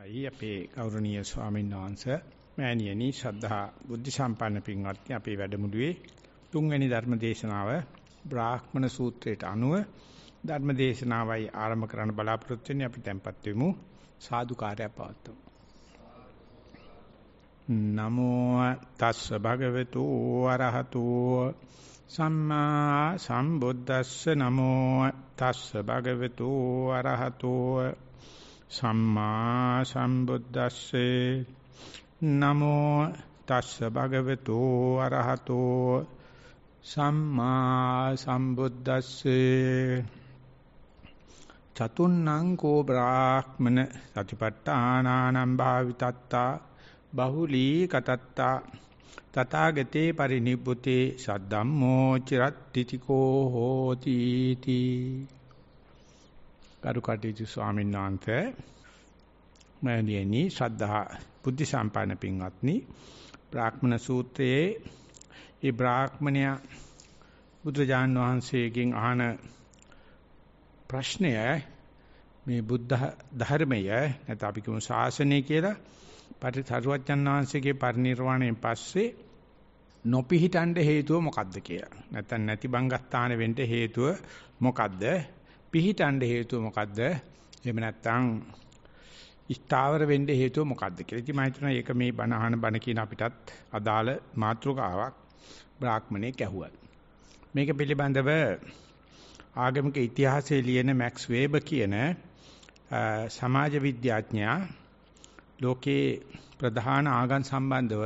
අවසරයි අපේ ගෞරවනීය ස්වාමීන් වහන්සේ මෑණියනි ශ්‍රද්ධා බුද්ධ සම්පන්න පින්වත්නි අපේ වැඩමුළුවේ තුන්වැනි ධර්ම දේශනාව බ්‍රාහ්මණ සූත්‍රයට අනුව ධර්ම දේශනාවයි ආරම්භ කරන්න බලාපොරොත්තු වෙන්නේ අපි tempත් වෙමු සාදුකාරය පවත්වමු නමෝ තස්ස භගවතු අරහතෝ සම්මා සම්බුද්දස්ස නමෝ තස්ස භගවතු අරහතෝ සම්මා සම්බුද්දස්සේ නමෝ තස්ස භගවතු අරහතෝ සම්මා සම්බුද්දස්සේ චතුන්නං කෝ බ්‍රාහ්මන සතිපට්ඨානානම් භාවිතත්තා බහුලී කතත්තා තථාගතේ පරිනිබ්බුතේ සද්දම්මෝ චිරත්තිතිකෝ හෝති තී ගරුකටයුතු ස්වාමීන් වහන්සේ මෑණියනි ශ්‍රද්ධා බුද්ධ සම්පන්න පින්වත්නි බ්‍රාහ්මණ සූත්‍රයේ ඒ බ්‍රාහ්මණයා බුදුජාන් වහන්සේගෙන් අහන ප්‍රශ්නය මේ බුද්ධ ධර්මය නැත්නම් අපි කියමු ශාසනය කියලා පරිසරුවච්චන් වහන්සේගේ පරිණිරවාණයෙන් පස්සේ නොපිහිටන්න හේතුව මොකද්ද කියලා. නැත්නම් නැති බංගස්ථාන වෙන්න හේතුව මොකද්ද? පිහිටන්න හේතුව මොකද්ද? එහෙම නැත්නම් ස්ථාවර වෙන්න හේතුව මොකද්ද කියලා. ඉතින් මම හිතනවා මේක මේ බණ අහන බණ කියන අපිටත් අදාළ මාතෘකාවක් බ්‍රාහ්මණයෙක් ඇහුවා. මේක පිළිබඳව ආගමික ඉතිහාසයේ ලියන මැක්ස් වේබ කියන සමාජ විද්‍යාඥයා ලෝකේ ප්‍රධාන ආගම් සම්බන්ධව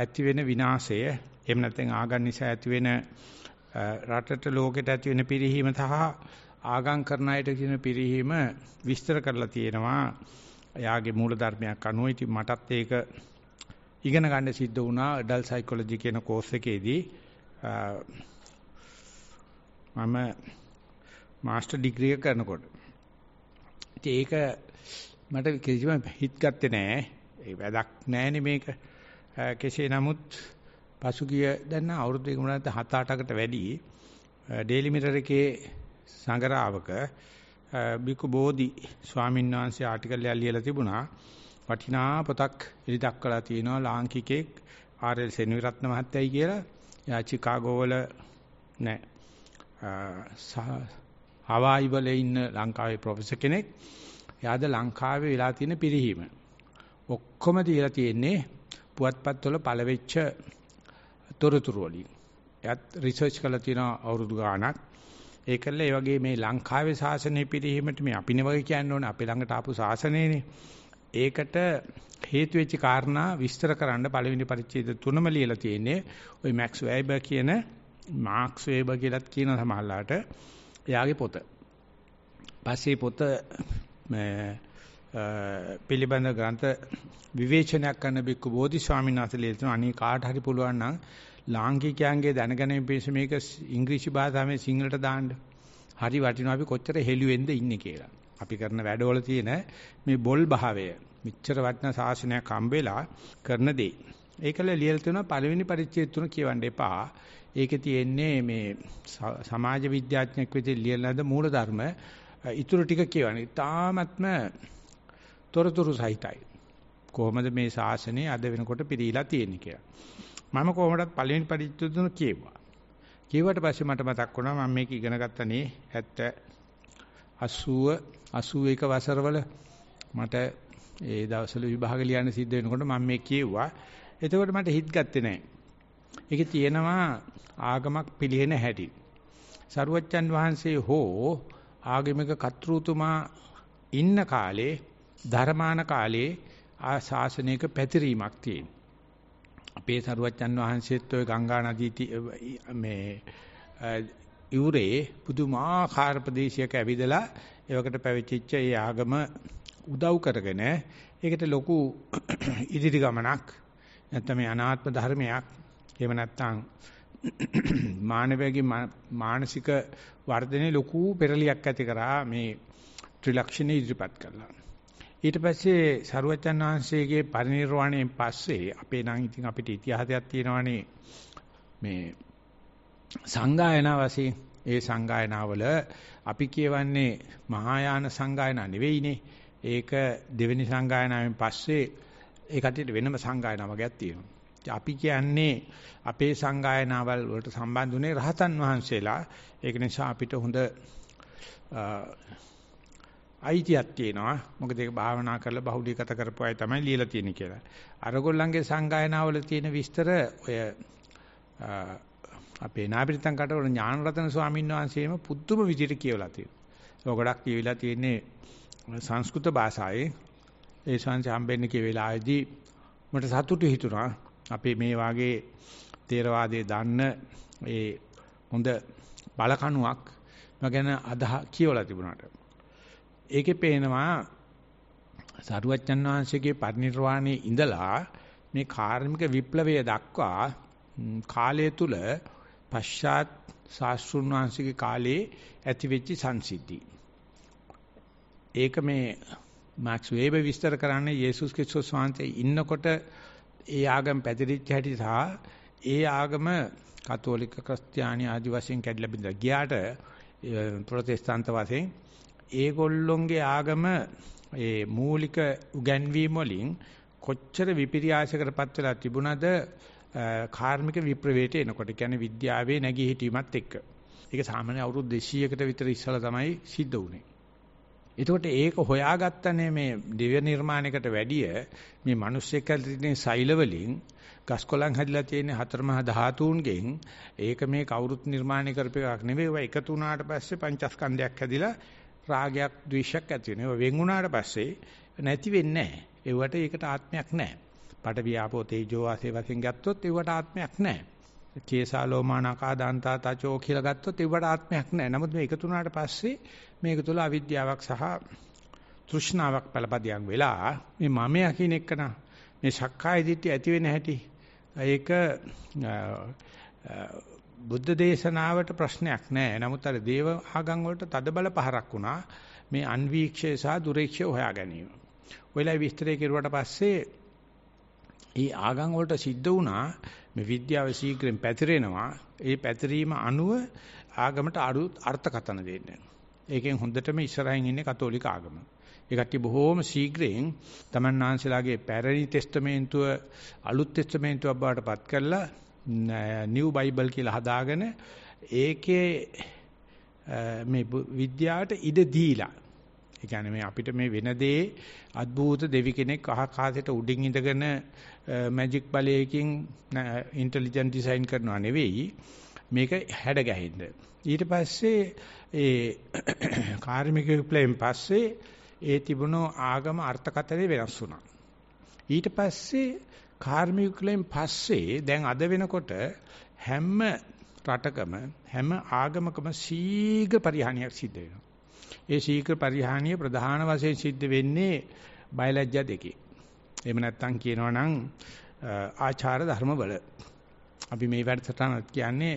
ඇති වෙන විනාශය එහෙම නැත්නම් ආගම් නිසා ඇති වෙන රටට ලෝකෙට ඇති වෙන පිරිහීම සහ ආගම් කරන අයට කියන පිරිහීම විස්තර කරලා තියෙනවා. එයාගේ මූල ධර්මයක් අනුව ඉතින් මටත් ඒක ඉගෙන ගන්න සිද්ධ වුණා adult psychology කියන course එකේදී. මම මාස්ටර් ඩිග්‍රී එක කරනකොට. ඉතින් ඒක මට කිසිම හිත ගත්තේ නෑ. ඒ වැදක් නෑනේ මේක. කෙසේ නමුත් පසුගිය දැන් අවුරුදු 1.7 8කට වැඩි ඩේලි මිරර් එකේ සංගරාවක බිකු බෝධි ස්වාමීන් වහන්සේ ආටිකල් එකක් ලියලා තිබුණා. වටිනා පොතක් ඉලි දක්වලා තියෙනවා ලාංකිකයෙක් ආර්.එල්. සෙනවිරත්න මහත්තයයි කියලා. එයා චිකාගෝ වල නෑ. හවායි වල ඉන්න ලංකාවේ ප්‍රොෆෙසර් කෙනෙක්. එයාද ලංකාවේ වෙලා තියෙන පිරිහීම. ඔක්කොම තියලා තියෙන්නේ පුවත්පත් වල පළවෙච්ච තොරතුරු වලින්. එයත් රිසර්ච් කරලා තියෙනවා අවුරුදු ගාණක්. ඒකල ඒ වගේ මේ ලංකාවේ ශාසනය පිළිහිමට මේ අපිනේ වගේ කියන්න ඕනේ අපේ ළඟට ආපු ශාසනයනේ. ඒකට හේතු වෙච්ච කාරණා විස්තර කරන්න පළවෙනි පරිච්ඡේද තුනම ලියලා තියෙන්නේ. ওই මැක්ස් වෙයිබර් කියන මාක්ස් වෙයිබර් කියලාත් කියන සමහරලාට එයාගේ පොත. පස්සේ පොත මේ පිළිබඳ ග්‍රන්ථ විවේචනයක් කරන බික්කු බෝධි ස්වාමීන් වහන්සේ ලියලා තියෙනවා. අනේ කාට හරි පුළුවන් නම් ලාංකිකයන්ගේ දැනගැනීම පිණිස මේක ඉංග්‍රීසි භාෂාවෙන් සිංහලට දාන්න. හරි වටිනවා අපි කොච්චර හෙළුවෙන්ද ඉන්නේ කියලා. අපි කරන වැඩවල තියෙන මේ බොල් භාවය මිච්ඡර වටන සාසනයක් හම්බෙලා කරන දේ. ඒකල ලියලා තියෙනවා පළවෙනි පරිච්ඡේද තුන කියවන්න එපා. ඒකේ තියෙන්නේ මේ සමාජ විද්‍යාඥයෙක් විදිහට ලියලා නැද මූලධර්ම ඉතුරු ටික කියවන්නේ. තාමත්ම තොරතුරු සහිතයි. කොහොමද මේ ශාසනය අද වෙනකොට පිරීලා තියෙන්නේ කියලා. මම කොහොමදත් පළවෙනි පරිච්ඡේදන කියුවා. කියුවට පස්සේ මට මතක් වුණා මම මේක ඉගෙන ගත්තා නේ 70 80 81 වසරවල මට ඒ දවස්වල විභාග ලියන්න සිද්ධ වෙනකොට මම මේ කියෙව්වා. එතකොට මට හිත ගත්තේ නැහැ. ඒකේ තියෙනවා ආගමක් පිළිහෙන හැටි. සරුවච්චන් වහන්සේ හෝ ආගමික කර්තෘතුමා ඉන්න කාලේ ධර්මාන කාලේ ආ ශාසනයක පැතිරීමක් තියෙනවා. අපේ සරුවච්චන් වහන්සේත් ওই ගංගා නදී මේ යුරේ පුදුමාකාර ප්‍රදේශයක ඇවිදලා ඒවකට පැවිදිච්ච ඒ ආගම උදව් කරගෙන ඒකට ලොකු ඉදිරි ගමනක් නැත්නම් අනාත්ම ධර්මයක් එහෙම නැත්නම් මානවයාගේ මානසික වර්ධනයේ ලොකු පෙරලියක් ඇති කරා මේ ත්‍රිලක්ෂණ ඉදිරිපත් කළා. ඊට පස්සේ සරුවචන් වහන්සේගේ පරිණිරවාණයෙන් පස්සේ අපේ නම් ඉතින් අපිට ඉතිහාසයක් තියෙනවානේ මේ සංගායනා වශයෙන් ඒ සංගායනාවල අපි කියවන්නේ මහායාන සංගායනා නෙවෙයිනේ ඒක දෙවෙනි සංගායනාවෙන් පස්සේ ඒ කටියට වෙනම සංගායනාවක් තියෙනවා අපි කියන්නේ අපේ සංගායනාවල් වලට සම්බන්ධුනේ රහතන් වහන්සේලා ඒක නිසා අපිට හොඳ අයිතියක් තියෙනවා. මොකද ඒක භාවනා කරලා බහුලීගත කරපු අය තමයි ලියලා තියෙන්නේ කියලා. අරගොල්ලන්ගේ සංගායනාවල තියෙන විස්තර ඔය අපේ නාබිරිතන් කටවල ඥානරතන ස්වාමීන් වහන්සේම පුදුම විදිහට කියවලා තියෙනවා. ඒක ගොඩක් කියවිලා තියෙන්නේ සංස්කෘත භාෂාවේ. ඒ ශාන්ති හම්බෙන්න කියවෙලාදී මට සතුටු හිතුණා. අපේ මේ වාගේ තේරවාදයේ දන්න ඒ හොඳ බලකණුවක් මගෙන අදහ කියවලා තිබුණාට ඒකේ පේනවා සරුවච්චන් වහන්සේගේ පරිණිරවාණයේ ඉඳලා මේ කාර්මික විප්ලවය දක්වා කාලය තුල පශ්චාත් ශාස්ත්‍රුන් වහන්සේගේ කාලේ ඇතිවෙච්ච සංසිද්ධි. ඒක මේ මාක්ස් වේබ විස්තර කරන්නේ යේසුස් ක්‍රිස්තුස් වහන්සේ ඉන්නකොට ඒ ආගම පැතිරිච්ච හැටි සහ ඒ ආගම කතෝලික ක්‍රිස්තියානි ආදි වශයෙන් කැඩිලා බිඳලා ගියාට ප්‍රොටෙස්තන්ත වශයෙන් ඒගොල්ලොන්ගේ ආගම ඒ මූලික උගන්වීම් වලින් කොච්චර විපිරියාශකටපත් වෙලා තිබුණද කාර්මික විප්‍රවේට එනකොට කියන්නේ විද්‍යාවේ නැගී හිටීමත් එක්ක. ඒක සාමාන්‍ය අවුරුදු 200කට විතර ඉස්සලා තමයි සිද්ධ වුනේ. එතකොට ඒක හොයාගත්තනේ මේ දිව්‍ය නිර්මාණයකට වැඩිය මේ මිනිස් එක්ක තියෙන සෛල වලින් ගස්කොලන් හැදිලා තියෙන හතරමහා ධාතුන්ගෙන් ඒක මේ කවුරුත් නිර්මාණය කරපු එකක් නෙවෙයි. ඒක එකතු වුණාට පස්සේ පංචස්කන්ධයක් හැදිලා රාගයක්, ද්වේෂයක් ඇති වෙනවා. ඒක වෙන් වුණාට පස්සේ නැති වෙන්නේ නැහැ. ඒවට ඒකට ආත්මයක් නැහැ. පඩවි ආපෝ තේජෝ ආසේ වශයෙන් ගත්තොත් ඒවට ආත්මයක් නැහැ. කේසාලෝමානකා දාන්තා තචෝ කියලා ගත්තොත් ඒවට ආත්මයක් නැහැ. නමුත් මේ එකතු වුණාට පස්සේ මේක තුළ අවිද්‍යාවක් සහ තෘෂ්ණාවක් පළපදියම් වෙලා මේ මමයා කියන එකන මේ සක්කාය දිට්ඨිය ඇති වෙන හැටි ඒක බුද්ධ දේශනාවට ප්‍රශ්නයක් නැහැ. නමුත් අර දේව ආගම් වලට තද බල පහරක් වුණා. මේ අන්වීක්ෂය සහ දුරීක්ෂය හොයා ගැනීම. ඔයලා විස්තරය කෙරුවට පස්සේ ඒ ආගම් වලට සිද්ධ වුණා මේ විද්‍යාව ශීඝ්‍රයෙන් පැතිරෙනවා. ඒ පැතිරීම අනුව ආගමට අරුත් අර්ථකතන දෙන්නේ. ඒකෙන් හොඳටම ඉස්සරහින් ඉන්නේ කතෝලික ආගම. ඒ කට්ටිය බොහෝම ශීඝ්‍රයෙන් තමන් ආංශලාගේ පැරණි ටෙස්ටමේන්තුව අලුත් ටෙස්ටමේන්තුවක් බවට පත් කරලා නිව් බයිබල් කියලා හදාගෙන ඒකේ මේ විද්‍යාවට ඉඩ දීලා ඒ කියන්නේ මේ අපිට මේ වෙන දේ අద్භූත දෙවි කෙනෙක් අහකාසයට උඩින් ඉඳගෙන මැජික් බලයකින් ඉන්ටෙලිජන්ට් ඩිසයින් කරනවා නෙවෙයි මේක හැඩ ගැහින්ද ඊට පස්සේ ඒ කාර්මික විප්ලවයෙන් පස්සේ ඒ තිබුණු ආගම අර්ථකථනය වෙනස් වුණා ඊට පස්සේ කාර්මිකුලෙන් පස්සේ දැන් අද වෙනකොට හැම රටකම හැම ආගමකම ශීඝ්‍ර පරිහානියක් සිද්ධ වෙනවා. ඒ ශීඝ්‍ර පරිහානිය ප්‍රධාන වශයෙන් සිද්ධ වෙන්නේ බයලජ්ජා දෙකේ. එහෙම නැත්නම් කියනවා නම් ආචාර ධර්මවල. අපි මේ වැඩසටහනත් කියන්නේ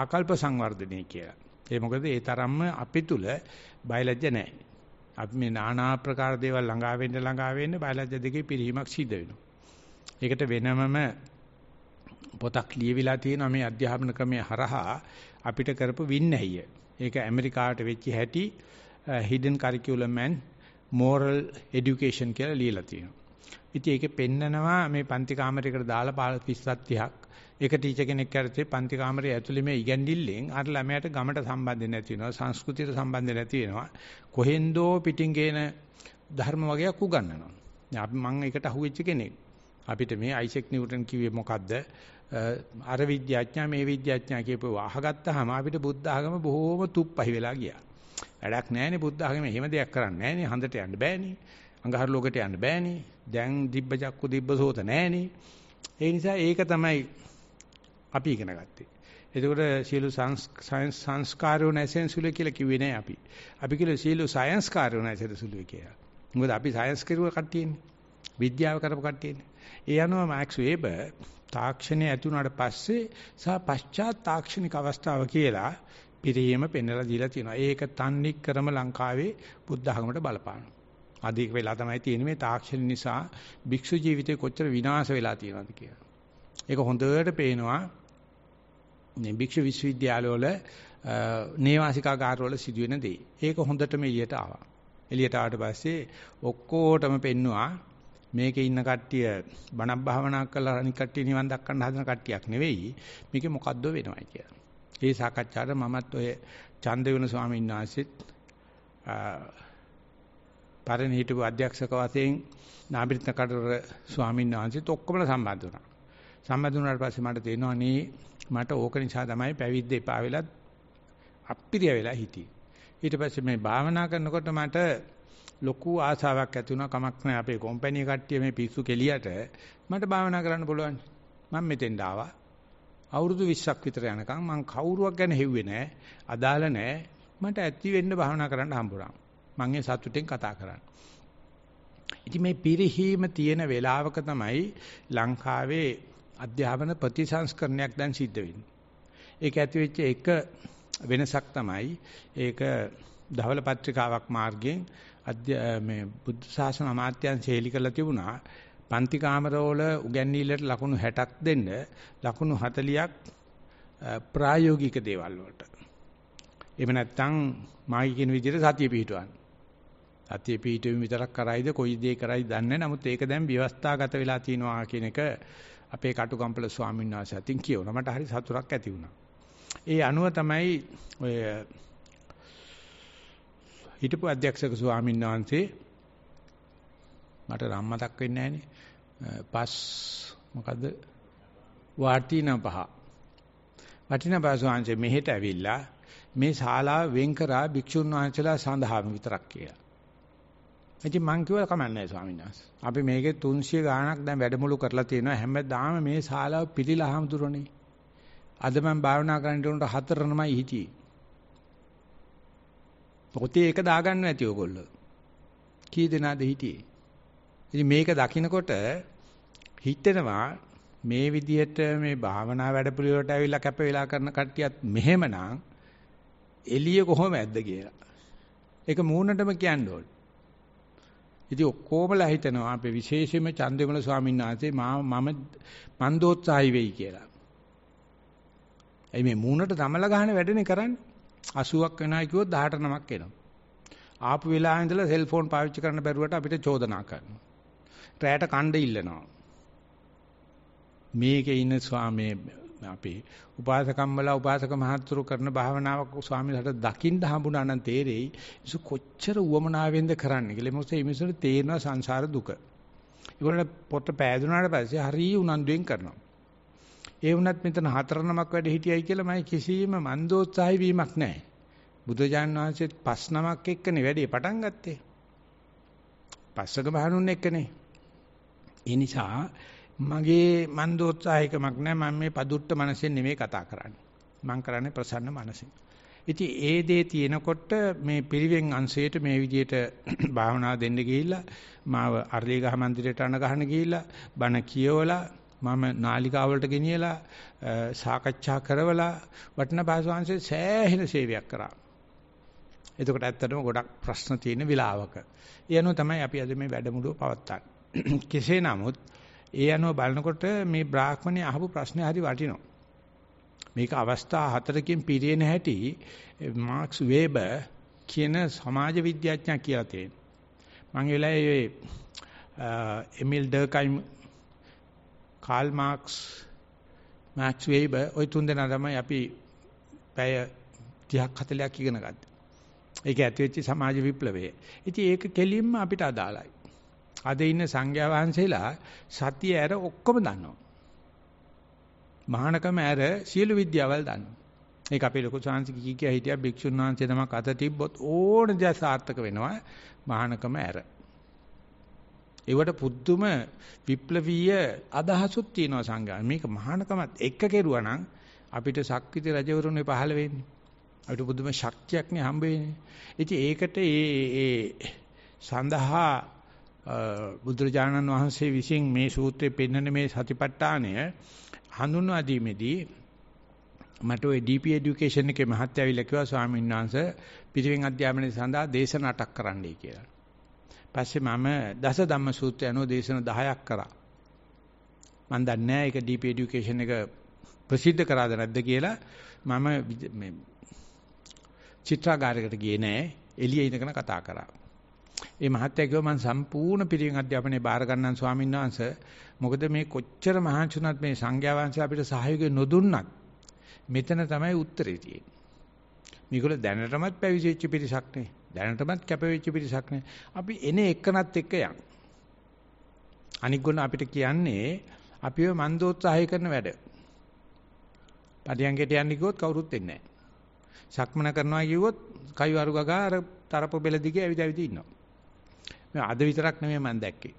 ආකල්ප සංවර්ධනය කියලා. ඒ මොකද ඒ තරම්ම අපි තුල බයලජ්ජා නැහැ. අපි මේ নানা ආකාර දේවල් ළඟා වෙන්න ළඟා වෙන්න බයලජ්ජා දෙකේ පිරීමක් සිද්ධ වෙනවා. ඒකට වෙනමම පොතක් ලියවිලා තියෙනවා මේ අධ්‍යාපන ක්‍රමයේ හරහා අපිට කරපු වින්නැහිය. ඒක ඇමරිකාවට වෙච්ච හැටි hidden curriculum and moral education කියලා ලියලා තියෙනවා. ඉතින් ඒකේ පෙන්නනවා මේ පන්ති කාමරයකට දාලා 37 30ක් එක ටීචර් කෙනෙක් කරතේ පන්ති කාමරයේ ඇතුළේ මේ ඉගැන්ඩිල්ලෙන් අර ළමයාට ගමට සම්බන්ධ නැති වෙනවා සංස්කෘතියට සම්බන්ධ නැති වෙනවා කොහෙන්දෝ පිටින් ගේන ධර්ම වගේක් උගන්වනවා. දැන් අපි මම ඒකට අහුවෙච්ච කෙනෙක්. අපිට මේ අයිසෙක් නිව්ටන් කිව්වේ මොකද්ද? අර විද්‍යාඥයා මේ විද්‍යාඥයා කියපුව අහගත්තාම අපිට බුද්ධ ආගම බොහෝම තුප්පහි වෙලා ගියා. වැඩක් නැහැනේ බුද්ධ ආගම එහෙම දෙයක් කරන්නේ නැහැනේ. හන්දට යන්න බෑනේ. අඟහරු ලෝකයට යන්න බෑනේ. දැන් දිබ්බ චක්කු දිබ්බ සෝත නැහැනේ. ඒ නිසා ඒක තමයි අපි ඉගෙන ගත්තේ. එතකොට සියලු සයන්ස් සංස්කාරෝ නැසෙන්සුල කියලා කිව්වේ නෑ අපි. අපි කියලා සියලු සයන්ස් කාරෝ නැසෙන්සුල කියලා. මොකද අපි සයන්ස් කරුව කට්ටියනේ. විද්‍යාව කරපු කට්ටියනේ. ඒ අනුව මාක්ස් වේබර් තාක්ෂණය ඇති වුණාට පස්සේ සහ පශ්චාත් තාක්ෂණික අවස්ථාව කියලා පිරිහීම පෙන්වලා දීලා තියෙනවා. ඒක තන්නේ ක්‍රම ලංකාවේ බුද්ධ ආගමට බලපානවා. අධික වෙලා තමයි තියෙන්නේ මේ තාක්ෂණ නිසා භික්ෂු ජීවිතේ කොච්චර විනාශ වෙලා තියෙනවද කියලා. ඒක හොඳට පේනවා මේ භික්ෂු විශ්වවිද්‍යාලවල නේවාසිකාගාරවල සිදුවෙන දේ. ඒක හොඳටම එළියට ආවා. එළියට ආවට පස්සේ ඔක්කොටම පෙන්නවා මේකේ ඉන්න කට්ටිය බණක් භාවනා කරලා අනික් කට්ටිය නිවන් දක්කන්න හදන කට්ටියක් නෙවෙයි. මේකේ මොකද්ද වෙනවයි කියලා. ඒ සාකච්ඡාවට මමත් ඔය චන්දවින ස්වාමීන් වහන්සේත් පරණ හිටපු අධ්‍යක්ෂක වශයෙන් නාබිරිත කඩර ස්වාමීන් වහන්සේත් ඔක්කොම සම්බන්ධ වුණා. සම්බන්ධ වුණාට පස්සේ මට තේරෙනවා නේ මට ඕක නිසා තමයි පැවිද්ද එපා වෙලා අප්පිරිය වෙලා හිටියේ. ඊට පස්සේ මේ භාවනා කරනකොට මට ලොකු ආසාවක් ඇති වුණා කමක් නැහැ අපේ කම්පැනි කට්ටිය මේ පිස්සු කෙලියට මට භාවනා කරන්න පුළුවන් මම මෙතෙන් ආවා අවුරුදු 20ක් විතර යනකම් මං කවුරුවක් ගැන හෙව්වේ නැහැ අදාළ නැහැ මට ඇති වෙන්න භාවනා කරන්න හම්බුණා මං ඒ සතුටෙන් කතා කරන්නේ ඉතින් මේ පිරිහීම තියෙන වෙලාවක තමයි ලංකාවේ අධ්‍යාපන ප්‍රතිසංස්කරණයක් දැන් සිද්ධ වෙන්නේ ඒක ඇති වෙච්ච එක වෙනසක් තමයි ඒක දහවල පත්‍රිකාවක් මාර්ගයෙන් මේ බුද්ධ ශාසන අමාත්‍යංශය හෙලි කරලා තිබුණා. පන්ති කාමරවල උගන්වීලට ලකුණු 60ක් දෙන්න ලකුණු 40ක් ප්‍රායෝගික දේවල් වලට. එහෙම නැත්නම් මායි කියන විදිහට සතිය පිහිටවන්න. සතිය පිහිටවීම විතරක් කරයිද කොයි දේ කරයි දන්නේ නමුත් ඒක දැන් ව්‍යවස්ථාගත වෙලා තියෙනවා කියන එක අපේ කටුකම්පල ස්වාමීන් වහන්සේ අතින් කියනවා. මට හරි සතුටක් ඇති වුණා. ඒ අනුව තමයි ඔය හිටපු අධ්‍යක්ෂක ස්වාමීන් වහන්සේ මට නම් මතක් වෙන්නේ නැහනේ. පස් මොකද්ද? වාටින පහ. වටින පහ ස්වාමීන් මෙහෙට ඇවිල්ලා මේ ශාලාව වෙන් කරා භික්ෂුන් වහන්සේලා සඳහාම විතරක් කියලා. ඉතින් මං කිව්වා කමන්නේ ස්වාමීන් වහන්සේ. අපි මේකේ 300 ගාණක් දැන් වැඩමුළු කරලා තියෙනවා. හැමදාම මේ ශාලාව පිළිලා හමුදුරනේ. අද මම භාවනා කරන්න උන්ට හතරමයි හිටියේ. පොතේ ඒක දාගන්න නැති ඕගොල්ලෝ. කී දෙනාද හිටියේ? ඉතින් මේක දකිනකොට හිතෙනවා මේ විදියට මේ භාවනා වැඩපිළිවෙලට ඇවිල්ලා කැප වෙලා කරන කට්ටියත් මෙහෙමනම් එළිය කොහොම ඇද්ද කියලා. ඒක මූණටම කියන්න ඕනේ. ඉතින් ඔක්කොමලා හිතනවා අපේ විශේෂයෙන්ම චන්දවිමල ස්වාමීන් වහන්සේ මම මන්දෝත්සාහයි වෙයි කියලා. එයි මේ මූණට තමල ගහන වැඩනේ කරන්නේ. 80ක් වෙනයි කිව්වොත් 18 නමක් එනවා. ආපු වෙලාවෙ ඉඳලා සෙල්ෆෝන් පාවිච්චි කරන්න බැරුවට අපිට චෝදනා කරනවා. රැයට කණ්ඩ ඉල්ලනවා. මේකේ ඉන්න ස්වාමී අපේ උපාසකම්මලා උපාසක මහත්තුරු කරන භාවනාවක් ස්වාමීලට දකින්න හම්බුණා නම් තේරෙයි. ඉසු කොච්චර උවමනාවෙන්ද කරන්නේ කියලා. මොකද මේ මිනිස්සුන්ට තේරෙනවා සංසාර දුක. ඒගොල්ලෝ පොත පෑදුනාට පස්සේ හරිය උනන්දුවෙන් කරනවා. ඒ වුණත් මෙතන හතර නමක් වැඩ හිටියයි කියලා මම කිසිම මන්දෝත්සාහය වීමක් නැහැ. බුදුජාන් වහන්සේත් පස් නමක් එක්කනේ වැඩේ පටන් ගත්තේ. පස්සක බහනුන් එක්කනේ. ඒ නිසා මගේ මන්දෝත්සාහයකමක් නැහැ. මම මේ පදුට්ට මනසෙන් නෙමෙයි කතා කරන්නේ. මම කරන්නේ ප්‍රසන්න මනසෙන්. ඉතින් ඒ දේ තියෙනකොට මේ පිරිවෙන් අංශයට මේ විදියට භාවනා දෙන්න ගිහිල්ලා මාව අරලිගහ මන්දිරයට අණ ගහන ගිහිල්ලා බණ කියවලා මම නාලිකාවලට ගෙනියලා සාකච්ඡා කරවලා වටිනා භාෂාංශයේ සෑහෙන සේවයක් කරා. එතකොට ඇත්තටම ගොඩක් ප්‍රශ්න තියෙන වෙලාවක. ඒ අනුව තමයි අපි අද මේ වැඩමුළුව පවත්වන්නේ. කෙසේ නමුත් ඒ අනුව බලනකොට මේ බ්‍රාහ්මණය අහපු ප්‍රශ්නේ හරි වටිනවා. මේක අවස්ථා හතරකින් පිරියෙන හැටි මාක්ස් වේබර් කියන සමාජ විද්‍යාඥයා කියලා තියෙනවා. මම ඒ වෙලාවේ එමිල් ඩර්කයිම් කාල් මාක්ස් මැක්ස් වෙයිබ ওই තුන් දෙනා තමයි අපි පැය 30ක් 40ක් ඉගෙන ගත්තේ. ඒක ඇති වෙච්ච සමාජ විප්ලවය. ඉතින් ඒක කෙලින්ම අපිට අදාළයි. අද ඉන්න සංඝයා වහන්සේලා සතිය ඇර ඔක්කොම දන්නවා. මහානකම ඇර සියලු විද්‍යාවල් දන්නවා. ඒක අපේ ලොකු ශාන්ති කී කිය හිටියා භික්ෂුන් වහන්සේ නමක් අත තිබ්බොත් ඕන දේ සාර්ථක වෙනවා මහානකම ඇර. ඒවට පුදුම විප්ලවීය අදහසුත් තියෙනවා සංගාය. මේක මහානකමත් එක්ක කෙරුවා නම් අපිට ශක්විති රජවරුනේ පහළ වෙන්නේ. අපිට පුදුම ශක්තියක් නේ හම්බ වෙන්නේ. ඉතින් ඒකට ඒ ඒ සඳහා බුදුරජාණන් වහන්සේ විසින් මේ සූත්‍රයේ පෙන්වන මේ සතිපට්ඨානය හඳුන්වා දීමේදී මට ওই DP education එකේ මහත්යවිල කිව්වා ස්වාමීන් වහන්සේ පිරිවෙන් අධ්‍යාපනය සඳහා දේශන අටක් කරන්නයි කියලා. පස්සේ මම දස ධම්ම සූත්‍රය අනුව දේශන 10ක් කරා. මම දන්නේ නැහැ ඒක ඩීප් এডুকেෂන් එක ප්‍රසිද්ධ කරාද නැද්ද කියලා. මම මේ චිත්‍රාගාරයකට ගියේ නැහැ. එළියේ ඉඳගෙන කතා කරා. ඒ මහත්තයා කිව්වා මම සම්පූර්ණ පිරිවෙන් අධ්‍යාපනයේ බාර ගන්නම් ස්වාමීන් වහන්සේ. මොකද මේ කොච්චර මහන්සිුණත් මේ සංඝයා වහන්සේ අපිට සහයෝගය නොදුන්නත් මෙතන තමයි උත්තරේ තියෙන්නේ. මේගොල්ලෝ දැනටමත් පැවිදිච්ච පිරිසක් නේ. දැනටමත් කැපවෙච්ච පිරිසක් නේ. අපි එනේ එක්කනත් එක්ක යන. අනික් ගොන අපිට කියන්නේ අපිව මන්දෝත්සාහය කරන වැඩ. පටියංගයට යන්න කිව්වොත් කවුරුත් එන්නේ නැහැ. සක්මන කරනවා කිව්වොත් කයි වරු ගගා අර තරප බෙල දිගේ ඇවිද ඇවිද ඉන්නවා. මේ අද විතරක් නෙමෙයි මම දැක්කේ.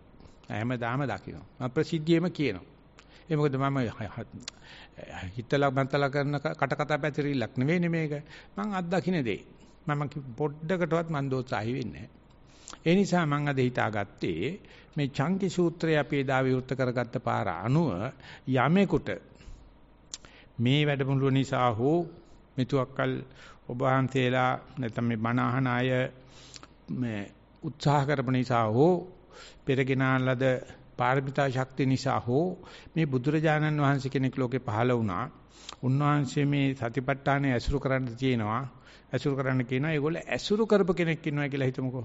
හැමදාම දකිනවා. මම ප්‍රසිද්ධියේම කියනවා. ඒ මොකද මම හිතලා බන්තලා කරන කට කතා පැතිරිල්ලක් නෙවෙයි මේක. මම අත් දකින්නේ දෙයි. මම පොඩ්ඩකටවත් මන් දෝසාහි වෙන්නේ ඒ නිසා මම අද හිතාගත්තේ මේ චංකි සූත්‍රය අපි එදා විවෘත කරගත්ත පාර අනුව යමෙකුට මේ වැඩමුළුව නිසා හෝ මෙතුක්කල් ඔබ වහන්සේලා නැත්නම් මේ බණ අහන අය මේ උත්සාහ කරපු නිසා හෝ පෙරගෙන ලද පාරමිතා ශක්තිය නිසා හෝ මේ බුදුරජාණන් වහන්සේ කෙනෙක් ලෝකේ පහළ වුණා. උන්වහන්සේ මේ සතිපට්ඨානය ඇසුරු කරන්න තියෙනවා. ඇසුරු කරන්න කියනවා. ඒගොල්ලෝ ඇසුරු කරපු කෙනෙක් ඉන්නවා කියලා හිතමුකෝ.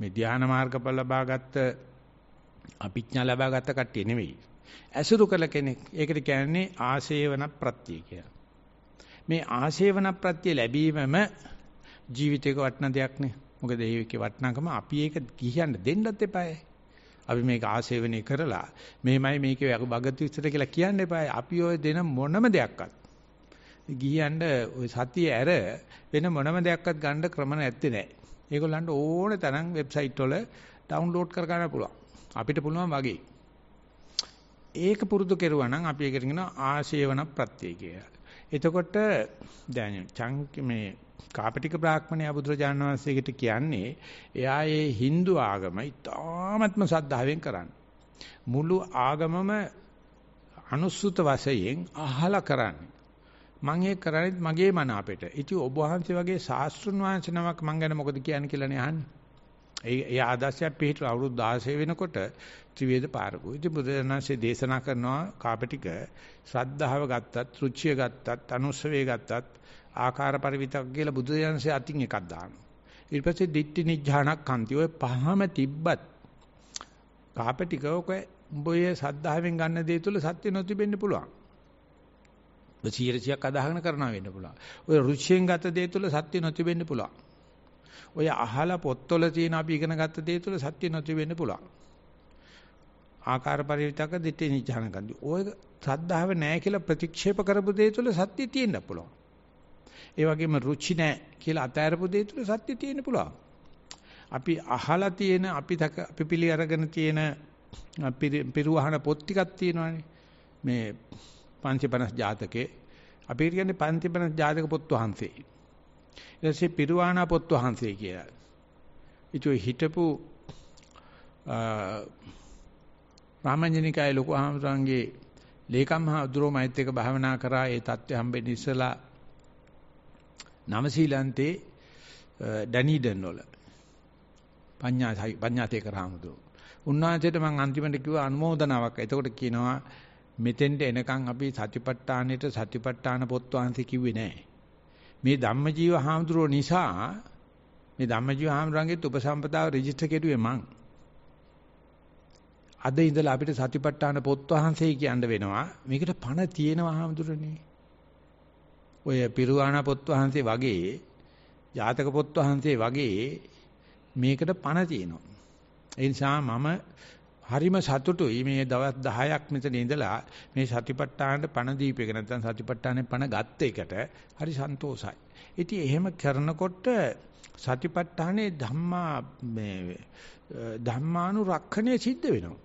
මේ ධ්‍යාන මාර්ගඵල ලබාගත් අභිඥා ලබාගත් කට්ටිය නෙවෙයි. ඇසුරු කළ කෙනෙක්. ඒකට කියන්නේ ආශේවන ප්‍රත්‍ය කියලා. මේ ආශේවන ප්‍රත්‍ය ලැබීමම ජීවිතේක වටින දෙයක් නේ. මොකද ඒකේ වටිනාකම අපි ඒක කියන්න දෙන්නත් එපායි. අපි මේක ආශේවනය කරලා මෙහෙමයි මේකේ වග බගත් විස්තර කියලා කියන්න එපායි. අපි ඔය දෙන මොනම දෙයක්වත් ගිහින්ද ওই සතිය ඇර වෙන මොනම දෙයක්වත් ගන්න ක්‍රම නැත්තේ නෑ. ඒගොල්ලන්ට ඕන තරම් වෙබ්සයිට් වල ඩවුන්ලෝඩ් කර ගන්න පුළුවන්. අපිට පුළුවන් වගේ. ඒක පුරුදු කෙරුවා නම් අපි ඒකට කියනවා ආශේවන ප්‍රත්‍යය කියලා. එතකොට දැන් චංක මේ කාපටික බ්‍රාහ්මණයා බුදුරජාණන් වහන්සේගෙට කියන්නේ එයා ඒ Hindu ආගම ඉතාමත්ම සද්ධාවෙන් කරන්න. මුළු ආගමම අනුසුත වශයෙන් අහලා කරන්නේ. මම ඒක කරන්නේත් මගේ මන අපිට. ඉතින් ඔබ වහන්සේ වගේ ශාස්ත්‍රුන් වහන්සේ නමක් මං ගැන මොකද කියන්නේ කියලානේ අහන්නේ. ඒ ඒ ආදර්ශයක් පිළිතුරු අවුරුදු 16 වෙනකොට ත්‍රිවේද පාරකෝ. ඉතින් බුදුරණන්සේ දේශනා කරනවා කාපටික ශ්‍රද්ධාව ගත්තත්, රුචිය ගත්තත්, අනුස්සවේ ගත්තත්, ආකාර පරිවිතක් කියලා බුදුරජාණන්සේ අතින් එකක් දානවා. ඊට පස්සේ දිට්ඨි නිඥානක් කන්ති ඔය පහම තිබ්බත් කාපටික ඔක උඹේ ශ්‍රද්ධාවෙන් ගන්න දේ තුල සත්‍ය නොතිබෙන්න පුළුවන්. ඔය 100ක් අදහගෙන කරනවා වෙන්න පුළුවන්. ඔය රුචියෙන් ගත දේ තුල සත්‍ය නොතිබෙන්න පුළුවන්. ඔය අහලා පොත්වල තියෙන අපි ඉගෙන ගත්ත දේ තුල සත්‍ය නොතිබෙන්න පුළුවන්. ආකාර පරිවිතක දිට්ඨි නිජාන ගන්දි. ඔය ශ්‍රද්ධාව නැහැ කියලා ප්‍රතික්ෂේප කරපු දේ තුළ සත්‍ය තියෙන්න පුළුවන්. ඒ වගේම රුචි නැහැ කියලා අතහැරපු දේ තුළ සත්‍ය තියෙන්න පුළුවන්. අපි අහලා තියෙන අපි අපි පිළි අරගෙන තියෙන පිරුවහන පොත් ටිකක් තියෙනවානේ. මේ 550 ජාතකේ අපි කියන්නේ 550 ජාතක පොත් වහන්සේ. ඊට පස්සේ පිරුවානා පොත් වහන්සේ කියලා. ඊට හිටපු රාමඤ්ඤනිකායේ ලොකු ආමතුරුන්ගේ ලේකම් හඳුරෝ මෛත් එක භාවනා කරා ඒ தත්ත්වය හම්බෙන්න ඉස්සලා නවසීලන්තේ ඩැනීඩන් වල පඤ්ඤායි පඤ්ඤාතේ කරාමුදෝ උන්වහන්සේට මම අන්තිමට කිව්වා අනුමෝදනාවක්. එතකොට කියනවා මෙතෙන්ට එනකන් අපි සතිපට්ඨානෙට සතිපට්ඨාන පොත් වහන්සේ කිව්වේ නැහැ. මේ ධම්මජීව හාමුදුරුවෝ නිසා මේ ධම්මජීව හාමුදුරන්ගෙත් උපසම්පදාව රෙජිස්ටර් කෙරුවේ මං. අද ඉඳලා අපිට සතිපට්ඨාන පොත් වහන්සේ කියන්න වෙනවා. මේකට පණ තියෙනවා හාමුදුරනේ. ඔය පිරුවාණ පොත් වහන්සේ වගේ ජාතක පොත් වහන්සේ වගේ මේකට පණ තියෙනවා. ඒ නිසා මම හරිම සතුටුයි මේ දවස් 10ක් මෙතන ඉඳලා මේ සතිපට්ඨානට පණ දීපේක නැත්නම් සතිපට්ඨානේ පණ ගත්ත එකට හරි සන්තෝසයි. ඉතින් එහෙම කරනකොට සතිපට්ඨානේ ධම්මා මේ ධම්මානුරක්ෂණය සිද්ධ වෙනවා.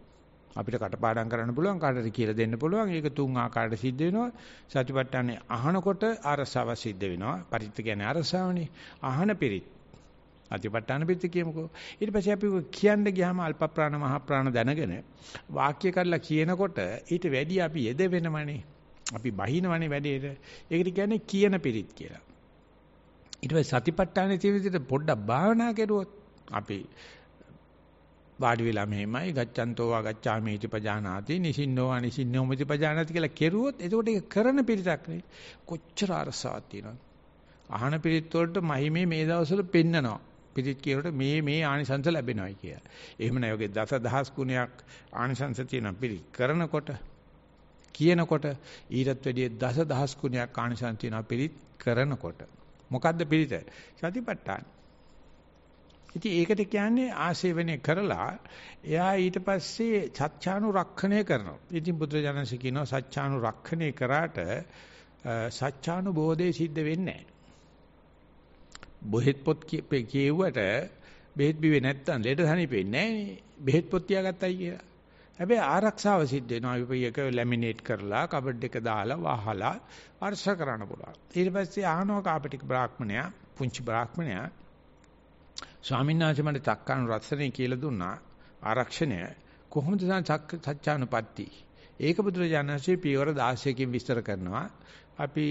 අපිට කටපාඩම් කරන්න පුළුවන් කාටද කියලා දෙන්න පුළුවන්. ඒක තුන් ආකාරයට සිද්ධ වෙනවා. සතිපට්ඨානේ අහනකොට අරසාව සිද්ධ වෙනවා. පරිත්‍ත කියන්නේ අරසාවනේ. අහන පිරිත් අතිපට්ඨාන පිටි කියමුකෝ. ඊට පස්සේ අපි කියන්න ගියාම අල්ප ප්‍රාණ මහ ප්‍රාණ දැනගෙන වාක්‍ය කරලා කියනකොට ඊට වැඩි අපි යෙද වෙනමනේ. අපි බහිනවනේ වැඩේට. ඒකට කියන්නේ කියන පිරිත් කියලා. ඊට පස්සේ සතිපට්ඨානේ තියෙන විදිහට පොඩ්ඩක් භාවනා කරුවොත් අපි වාඩි වෙලා මෙහෙමයි ගච්ඡන්තෝ වාගච්ඡාමි इति පජානාති නිසින්නෝ අනිසින්නෝ මිති පජානාති කියලා කෙරුවොත් එතකොට ඒක කරන පිරිතක් නේ කොච්චර අරසාවක් තියෙනවද අහන පිරිත් වලට මහිමේ මේ දවස්වල පෙන්නනවා පිරිත් කියනකොට මේ මේ ආනිසංස ලැබෙනවායි කියලා. එහෙම නැහැ ඔගේ දසදහස් ගුණයක් ආනිසංස තියෙන පිරිත් කරනකොට කියනකොට ඊටත් වැඩිය දසදහස් ගුණයක් ආනිසංස තියෙන පිරිත් කරනකොට. මොකද්ද පිරිත? සතිපට්ඨාන. ඉතින් ඒකට කියන්නේ ආශේවනය කරලා එයා ඊට පස්සේ සත්‍යානු රක්ෂණය කරනවා. ඉතින් බුදුරජාණන්සේ කියනවා සත්‍යානු රක්ෂණය කරාට සත්‍යානුබෝධය සිද්ධ වෙන්නේ නැහැ. බෙහෙත් පොත් කියේව්වට බෙහෙත් බිවේ නැත්තම් ලෙඩ තනිපෙන්නේ නැහැ බෙහෙත් පොත් තියාගත්තයි කියලා. හැබැයි ආරක්ෂාව සිද්ධ වෙනවා විපයක ලැමිනේට් කරලා කබඩ් එක දාලා වහලා වර්ෂ කරන්න පුළුවන්. ඊට පස්සේ ආහනෝ කාපටික් බ්‍රාහ්මණයා පුංචි බ්‍රාහ්මණයා ස්වාමීන් වහන්සේ මට චක්කාණු රත්සනේ කියලා දුන්නා ආරක්ෂණය කොහොමද සත්‍යානුපatti. ඒක බුදුරජාණන් වහන්සේ පියවර 16කින් විස්තර කරනවා. අපි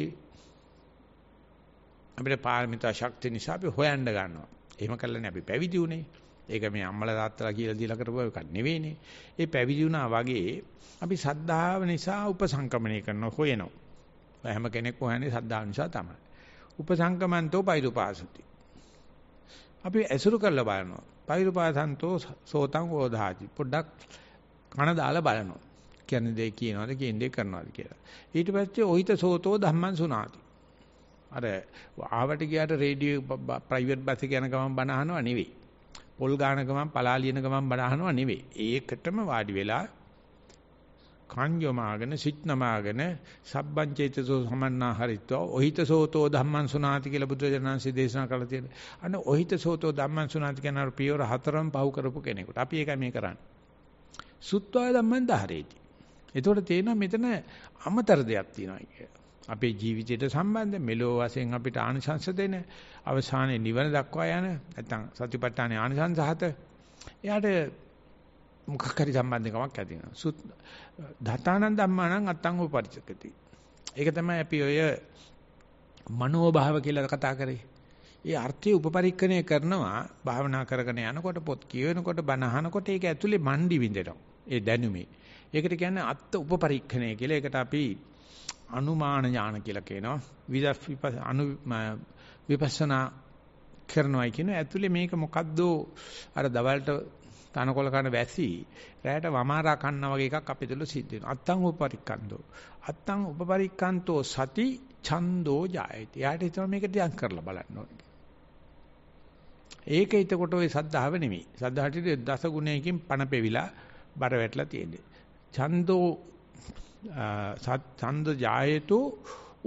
අපිට පාරමිතා ශක්තිය නිසා අපි හොයන්න ගන්නවා. එහෙම කළානේ අපි පැවිදි වුනේ. ඒක මේ අම්මලා තාත්තලා කියලා දීලා කරපුවා එකක් නෙවෙයිනේ. ඒ පැවිදි වුණා වගේ අපි සද්ධාව නිසා උපසංක්‍රමණය කරන හොයනවා. හැම කෙනෙක්ම හොයන්නේ සද්ධාව නිසා තමයි. උපසංක්‍රමන්තෝ පෛරුපාසති. අපි ඇසුරු කරලා බලනවා. පෛරුපාසන්තෝ සෝතං ඕදාති. පොඩ්ඩක් කන දාලා බලනවා. කියන්නේ දෙය කියනවාද කියන දෙය කරනවාද කියලා. ඊට පස්සේ ඔහිත සෝතෝ ධම්මං සුනාති. අර ආවට ගියාට රේඩියෝ ප්‍රයිවට් බස් එක යන ගමන් බණ අහනවා නෙවෙයි. පොල් ගාන ගමන් පලාලියන ගමන් බණ අහනවා නෙවෙයි. ඒකටම වාඩි වෙලා කංයෝමාගෙන සිට්නමාගෙන සබ්බංචේතසෝ සමන්නාහරිත්වා ඔහිතසෝතෝ ධම්මං සුනාති කියලා බුදුරජාණන්සේ දේශනා කළා තියෙනවා. අන්න ඔහිතසෝතෝ ධම්මං සුනාති කියන අර පියවර හතරම පහු කරපු කෙනෙකුට. අපි ඒකයි මේ කරන්නේ. සුත්වා ධම්මං දහරේති. එතකොට තේනවා මෙතන අමතර දෙයක් තියෙනවා කියලා. අපේ ජීවිතයට සම්බන්ධ මෙලෝ වශයෙන් අපිට ආනිසංස දෙන අවසානයේ නිවන දක්වා යන නැත්නම් සතිපට්ඨාන ආනිසංස හත එයාට මොකක් හරි සම්බන්ධකමක් ඇති වෙනවා සුත් ධාතානන් ධම්මානං අත්තං උපරිචකති ඒක තමයි අපි ඔය මනෝභාව කියලා කතා කරේ ඒ අර්ථය උපපරික්කණය කරනවා භාවනා කරගෙන යනකොට පොත් කියවනකොට බණ අහනකොට ඒක ඇතුලේ මණ්ඩි විඳිනවා ඒ දැනුමේ ඒකට කියන්නේ අත්ත උපපරික්ඛණය කියලා. ඒකට අපි අනුමාන ඥාන කියලා කියනවා. විදස් අනු විපස්සනා කරනවායි කියන ඇතුලේ මේක මොකද්ද අර දවල්ට තනකොළ කන වැසි රැයට වමාරා කන්නා වගේ එකක් අපේ තුල සිද්ධ වෙනවා. අත්තං උපපරික්කන්තෝ. අත්තං උපපරික්කන්තෝ සති ඡන්தோ ජායති. යාට හිතන මේක ටිකක් කරලා බලන්න ඕනේ. ඒක එතකොට ওই සද්ධාව නෙමෙයි. සද්ධාට දස ගුණයකින් පණ පෙවිලා බර වැටලා තියෙන්නේ. ඡන්தோ සන්ද ජායතු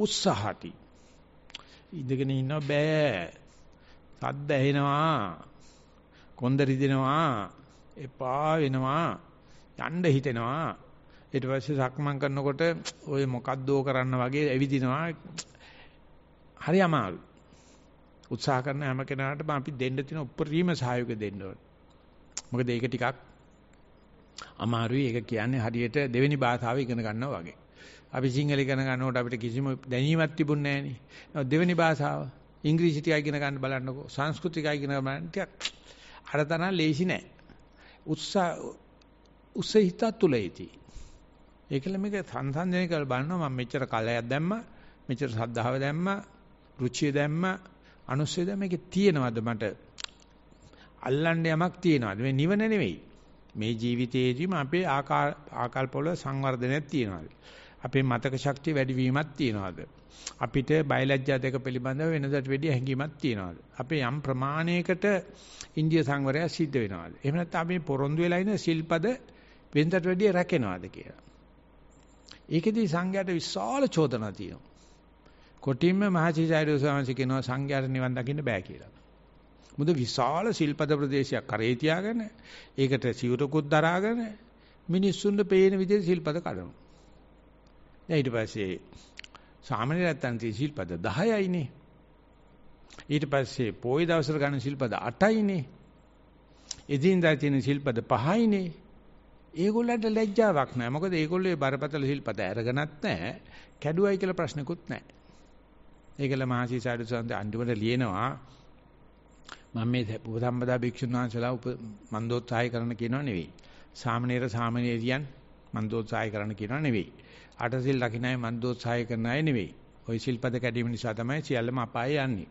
උස්සහති ඉඳගෙන ඉන්න බෑ සද්ද ඇහෙනවා කොන්ද රිදෙනවා එපා වෙනවා යන්න හිතෙනවා ඊට පස්සේ සක්මන් කරනකොට ඔය මොකද්දෝ කරන්න වගේ ඇවිදිනවා හරි අමාරු උත්සාහ කරන හැම කෙනාටම අපි දෙන්න තියෙන උපරිම සහයෝගය දෙන්න ඕනේ මොකද ඒක ටිකක් අමාරුයි ඒක කියන්නේ හරියට දෙවෙනි භාෂාව ඉගෙන ගන්නවා වගේ. අපි සිංහල ඉගෙන ගන්නකොට අපිට කිසිම දැනීමක් තිබුණේ නැහැ දෙවෙනි භාෂාව ඉංග්‍රීසි ටිකයි ඉගෙන ගන්න බලන්නකෝ. සංස්කෘත ටිකයි ඉගෙන ගන්න ටික අරතන ලේසි නෑ. උත්සාහ උසහිත තුලයිති. ඒකල මේක සංසන්දනය කරලා බලනවා මම මෙච්චර කලයක් දැම්මා, මෙච්චර ශ්‍රද්ධාව දැම්මා, රුචිය දැම්මා, අනුස්සය දැම්මා. මේකේ තියෙනවද මට අල්ලන්න යමක් තියෙනවද? මේ නිවන නෙවෙයි. මේ ජීවිතයේදීම අපේ ආකල්පවල සංවර්ධනයක් තියනවාද? අපේ මතක ශක්තිය වැඩිවීමක් තියනවාද? අපිට බයලජ්ජා දෙක පිළිබඳව වෙනදට වැඩිය හැඟීමක් තියනවාද? අපේ යම් ප්‍රමාණයකට ඉන්දිය සංවරය සිද්ධ වෙනවාද? එහෙම නැත්නම් අපි පොරොන්දු වෙලා ඉන ශිල්පද වෙනදට වැඩිය රැකෙනවාද කියලා. ඒකෙදී සංඝයාට විශාල චෝදනා තියෙනවා. කොටින්ම මහචිචාර්ය ස්වාමීන් වහන්සේ කියනවා සංඝයාට නිවන් දකින්න බෑ කියලා. මුද විශාල ශිල්පද ප්‍රදේශයක් කරේ තියාගෙන ඒකට සිවුරකුත් දරාගෙන මිනිස්සුන්ට පේන විදිහට ශිල්පද කඩනවා. දැන් ඊට පස්සේ සාමාන්‍ය නැත්තන් තියෙන ශිල්පද 10යිනේ. ඊට පස්සේ පොයි දවසට ගන්න ශිල්පද 8යිනේ. එදින්දා තියෙන ශිල්පද 5යිනේ. ඒගොල්ලන්ට ලැජ්ජාවක් නැහැ. මොකද ඒගොල්ලෝ බරපතල ශිල්පද අරගෙනත් නැහැ. කැඩුවයි කියලා ප්‍රශ්නකුත් නැහැ. ඒකල මහසි සාඩු සඳ අන්තිමට ලියනවා මම මේ උපසම්පදා භික්ෂුන් වහන්සේලා මන්දෝත්සාහය කරන්න කියනව නෙවෙයි. සාමණේර සාමණේරියන් මන්දෝත්සාහය කරන්න කියනව නෙවෙයි. අටසිල් රකින්න අය මන්දෝත්සාහය කරන අය නෙවෙයි. ওই සිල්පද කැඩීම නිසා තමයි සියල්ලම අපායේ යන්නේ.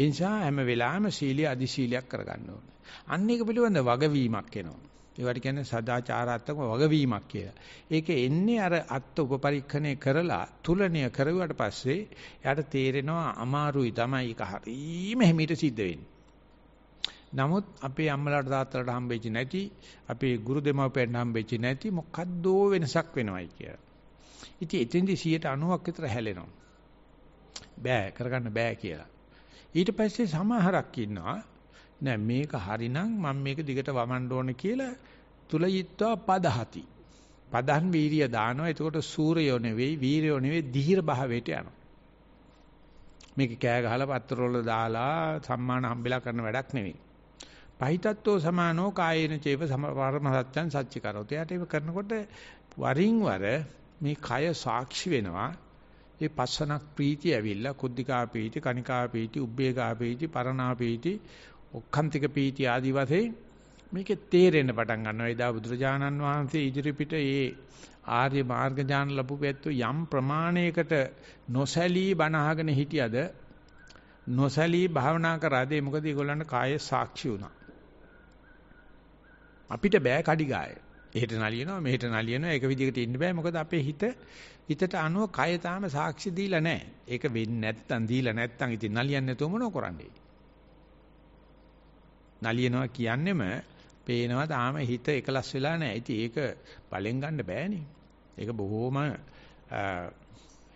ඒ නිසා හැම වෙලාවෙම සීලිය අදි සීලයක් කරගන්න ඕනේ. අන්න ඒක පිළිබඳ වගවීමක් එනවා. ඒවට කියන්නේ සදාචාරාත්මක වගවීමක් කියලා. ඒක එන්නේ අර අත්ත් උපපරීක්ෂණය කරලා තුලණය කරුවාට පස්සේ එයාට තේරෙනවා අමාරුයි තමයි ඒක හරීම හිමීට සිද්ධ වෙන්නේ. නමුත් අපේ අම්මලාට තාත්තලාට හම්බෙච්ච නැති, අපේ ගුරු දෙමව්පියන්ට හම්බෙච්ච නැති මොකද්දෝ වෙනසක් වෙනවයි කියලා. ඉතින් එතෙන්දී 90ක් විතර හැලෙනවා. බෑ කරගන්න බෑ කියලා. ඊට පස්සේ සමහරක් ඉන්නවා නෑ මේක හරිනම් මම මේක දිගට වමන්න ඕන කියලා තුලයිත්වා පදහති. පදන් වීරිය දානවා. එතකොට සූර්යෝ නෙවෙයි, වීරයෝ නෙවෙයි, දිහිර භාවයට යනවා. මේක කෑ ගහලා පත්‍රවල දාලා සම්මාන හම්බෙලා කරන වැඩක් නෙවෙයි. පහිතත්වෝ සමානෝ කායේන චේව සමපරම සත්‍යං සච්චිකරෝත. එයාට ඒක කරනකොට වරින් වර මේ කය සාක්ෂි වෙනවා. ඒ පස්සනක් ප්‍රීතිය ඇවිල්ලා කුද්ධිකා ප්‍රීති, කනිකා ප්‍රීති, උබ්බේකා ප්‍රීති, පරණා ප්‍රීති, ඔක්ඛන්තික ප්‍රීති ආදී වශයෙන් මේකේ තේරෙන්න පටන් ගන්නවා. එදා බුදුරජාණන් වහන්සේ ඉදිරි පිට ඒ ආර්ය මාර්ග ඥාන ලැබු පැත්තෝ යම් ප්‍රමාණයකට නොසැලී බණ හිටියද නොසැලී භාවනා කරාද මොකද ඒගොල්ලන්ට කාය සාක්ෂි වුණා. අපිට බෑ කඩිගාය. එහෙට නලියනවා මෙහෙට නලියනවා ඒක විදිහකට ඉන්න බෑ මොකද අපේ හිත හිතට අනුව කය තාම සාක්ෂි දීලා නැහැ. ඒක වෙන්නේ නැත්තම් දීලා නැත්තම් ඉතින් නලියන්නේ නැතුව මොනව කරන්නේ? නලියනවා කියන්නෙම පේනවා තාම හිත එකලස් වෙලා නැහැ. ඉතින් ඒක බලෙන් ගන්න බෑනේ. ඒක බොහොම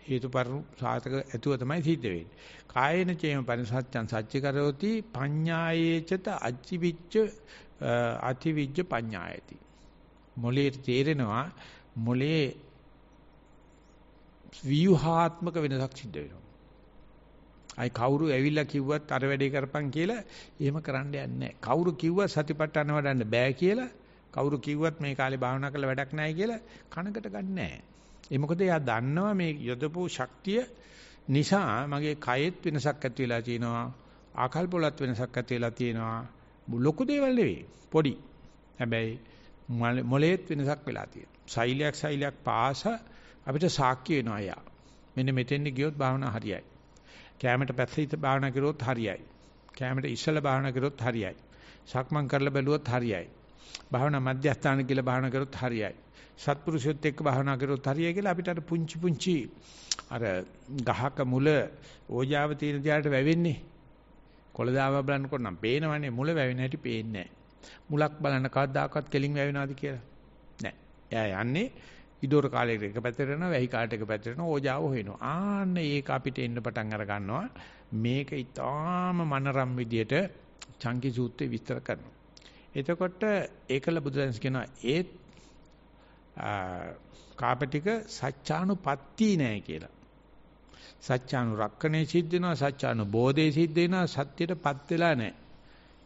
හේතුපරු සාතක ඇතුව තමයි සිද්ධ වෙන්නේ. කායේන චේම පරිසත්‍යං සච්චිකරෝති පඤ්ඤායේචත අච්චිවිච්ච අතිවිජ්ජ පඤ්ඤායති. මොලේ තේරෙනවා මොලේ ව්‍යුහාත්මක වෙනසක් සිද්ධ වෙනවා. අයි කවුරු ඇවිල්ලා කිව්වත් අර වැඩේ කරපන් කියලා එහෙම කරන්න යන්නේ නැහැ. කවුරු කිව්වත් සතිපට්ඨාන වඩන්න බෑ කියලා කවුරු කිව්වත් මේ කාලේ භාවනා කරලා වැඩක් නැහැ කියලා කනකට ගන්න නැහැ. ඒ මොකද එයා දන්නවා මේ යොදපු ශක්තිය නිසා මගේ කයෙත් වෙනසක් ඇති වෙලා තියෙනවා. ආකල්පවලත් වෙනසක් ඇති වෙලා තියෙනවා. ලොකු දේවල් නෙවෙයි. පොඩි. හැබැයි මොලේත් වෙනසක් වෙලා තියෙනවා. සෛලයක් සෛලයක් පාස අපිට සාක්ෂි වෙනවා යා. මෙන්න මෙතෙන්දි ගියොත් භාවනා හරියයි. කැමරට පැත්තට භාවනා කරොත් හරියයි. කැමරට ඉස්සල භාවනා කරොත් හරියයි. සක්මන් කරලා බැලුවොත් හරියයි. භාවනා මධ්‍යස්ථාන කියලා භාවනා කරොත් හරියයි. සත්පුරුෂයොත් එක්ක භාවනා කරොත් හරියයි කියලා අපිට අර පුංචි පුංචි අර ගහක මුල ඕජාව තියෙන දිහාට වැවෙන්නේ කොළදාව බලනකොට නම් පේනවනේ මුල වැවෙන හැටි පේන්නේ මුලක් බලන්න කවදාකවත් කෙලින් වැවෙනවද කියලා? නෑ. එයා යන්නේ ඉදොර කාලයකට එක පැත්තට යනවා, වැහි කාලයට එක පැත්තට යනවා, ඕජාව හොයනවා. ආන්න ඒක අපිට එන්න පටන් අර ගන්නවා. මේක ඊටාම මනරම් විදියට චංකි සූත්‍රය විස්තර කරනවා. එතකොට ඒකල බුදුදහම කියනවා ඒත් කාපටික සත්‍යානුපත්ති නෑ කියලා. සත්‍යානුරක්කණේ සිද්ධ වෙනවා සත්‍යානුබෝධේ සිද්ධ වෙනවා සත්‍යයටපත් වෙලා නැහැ.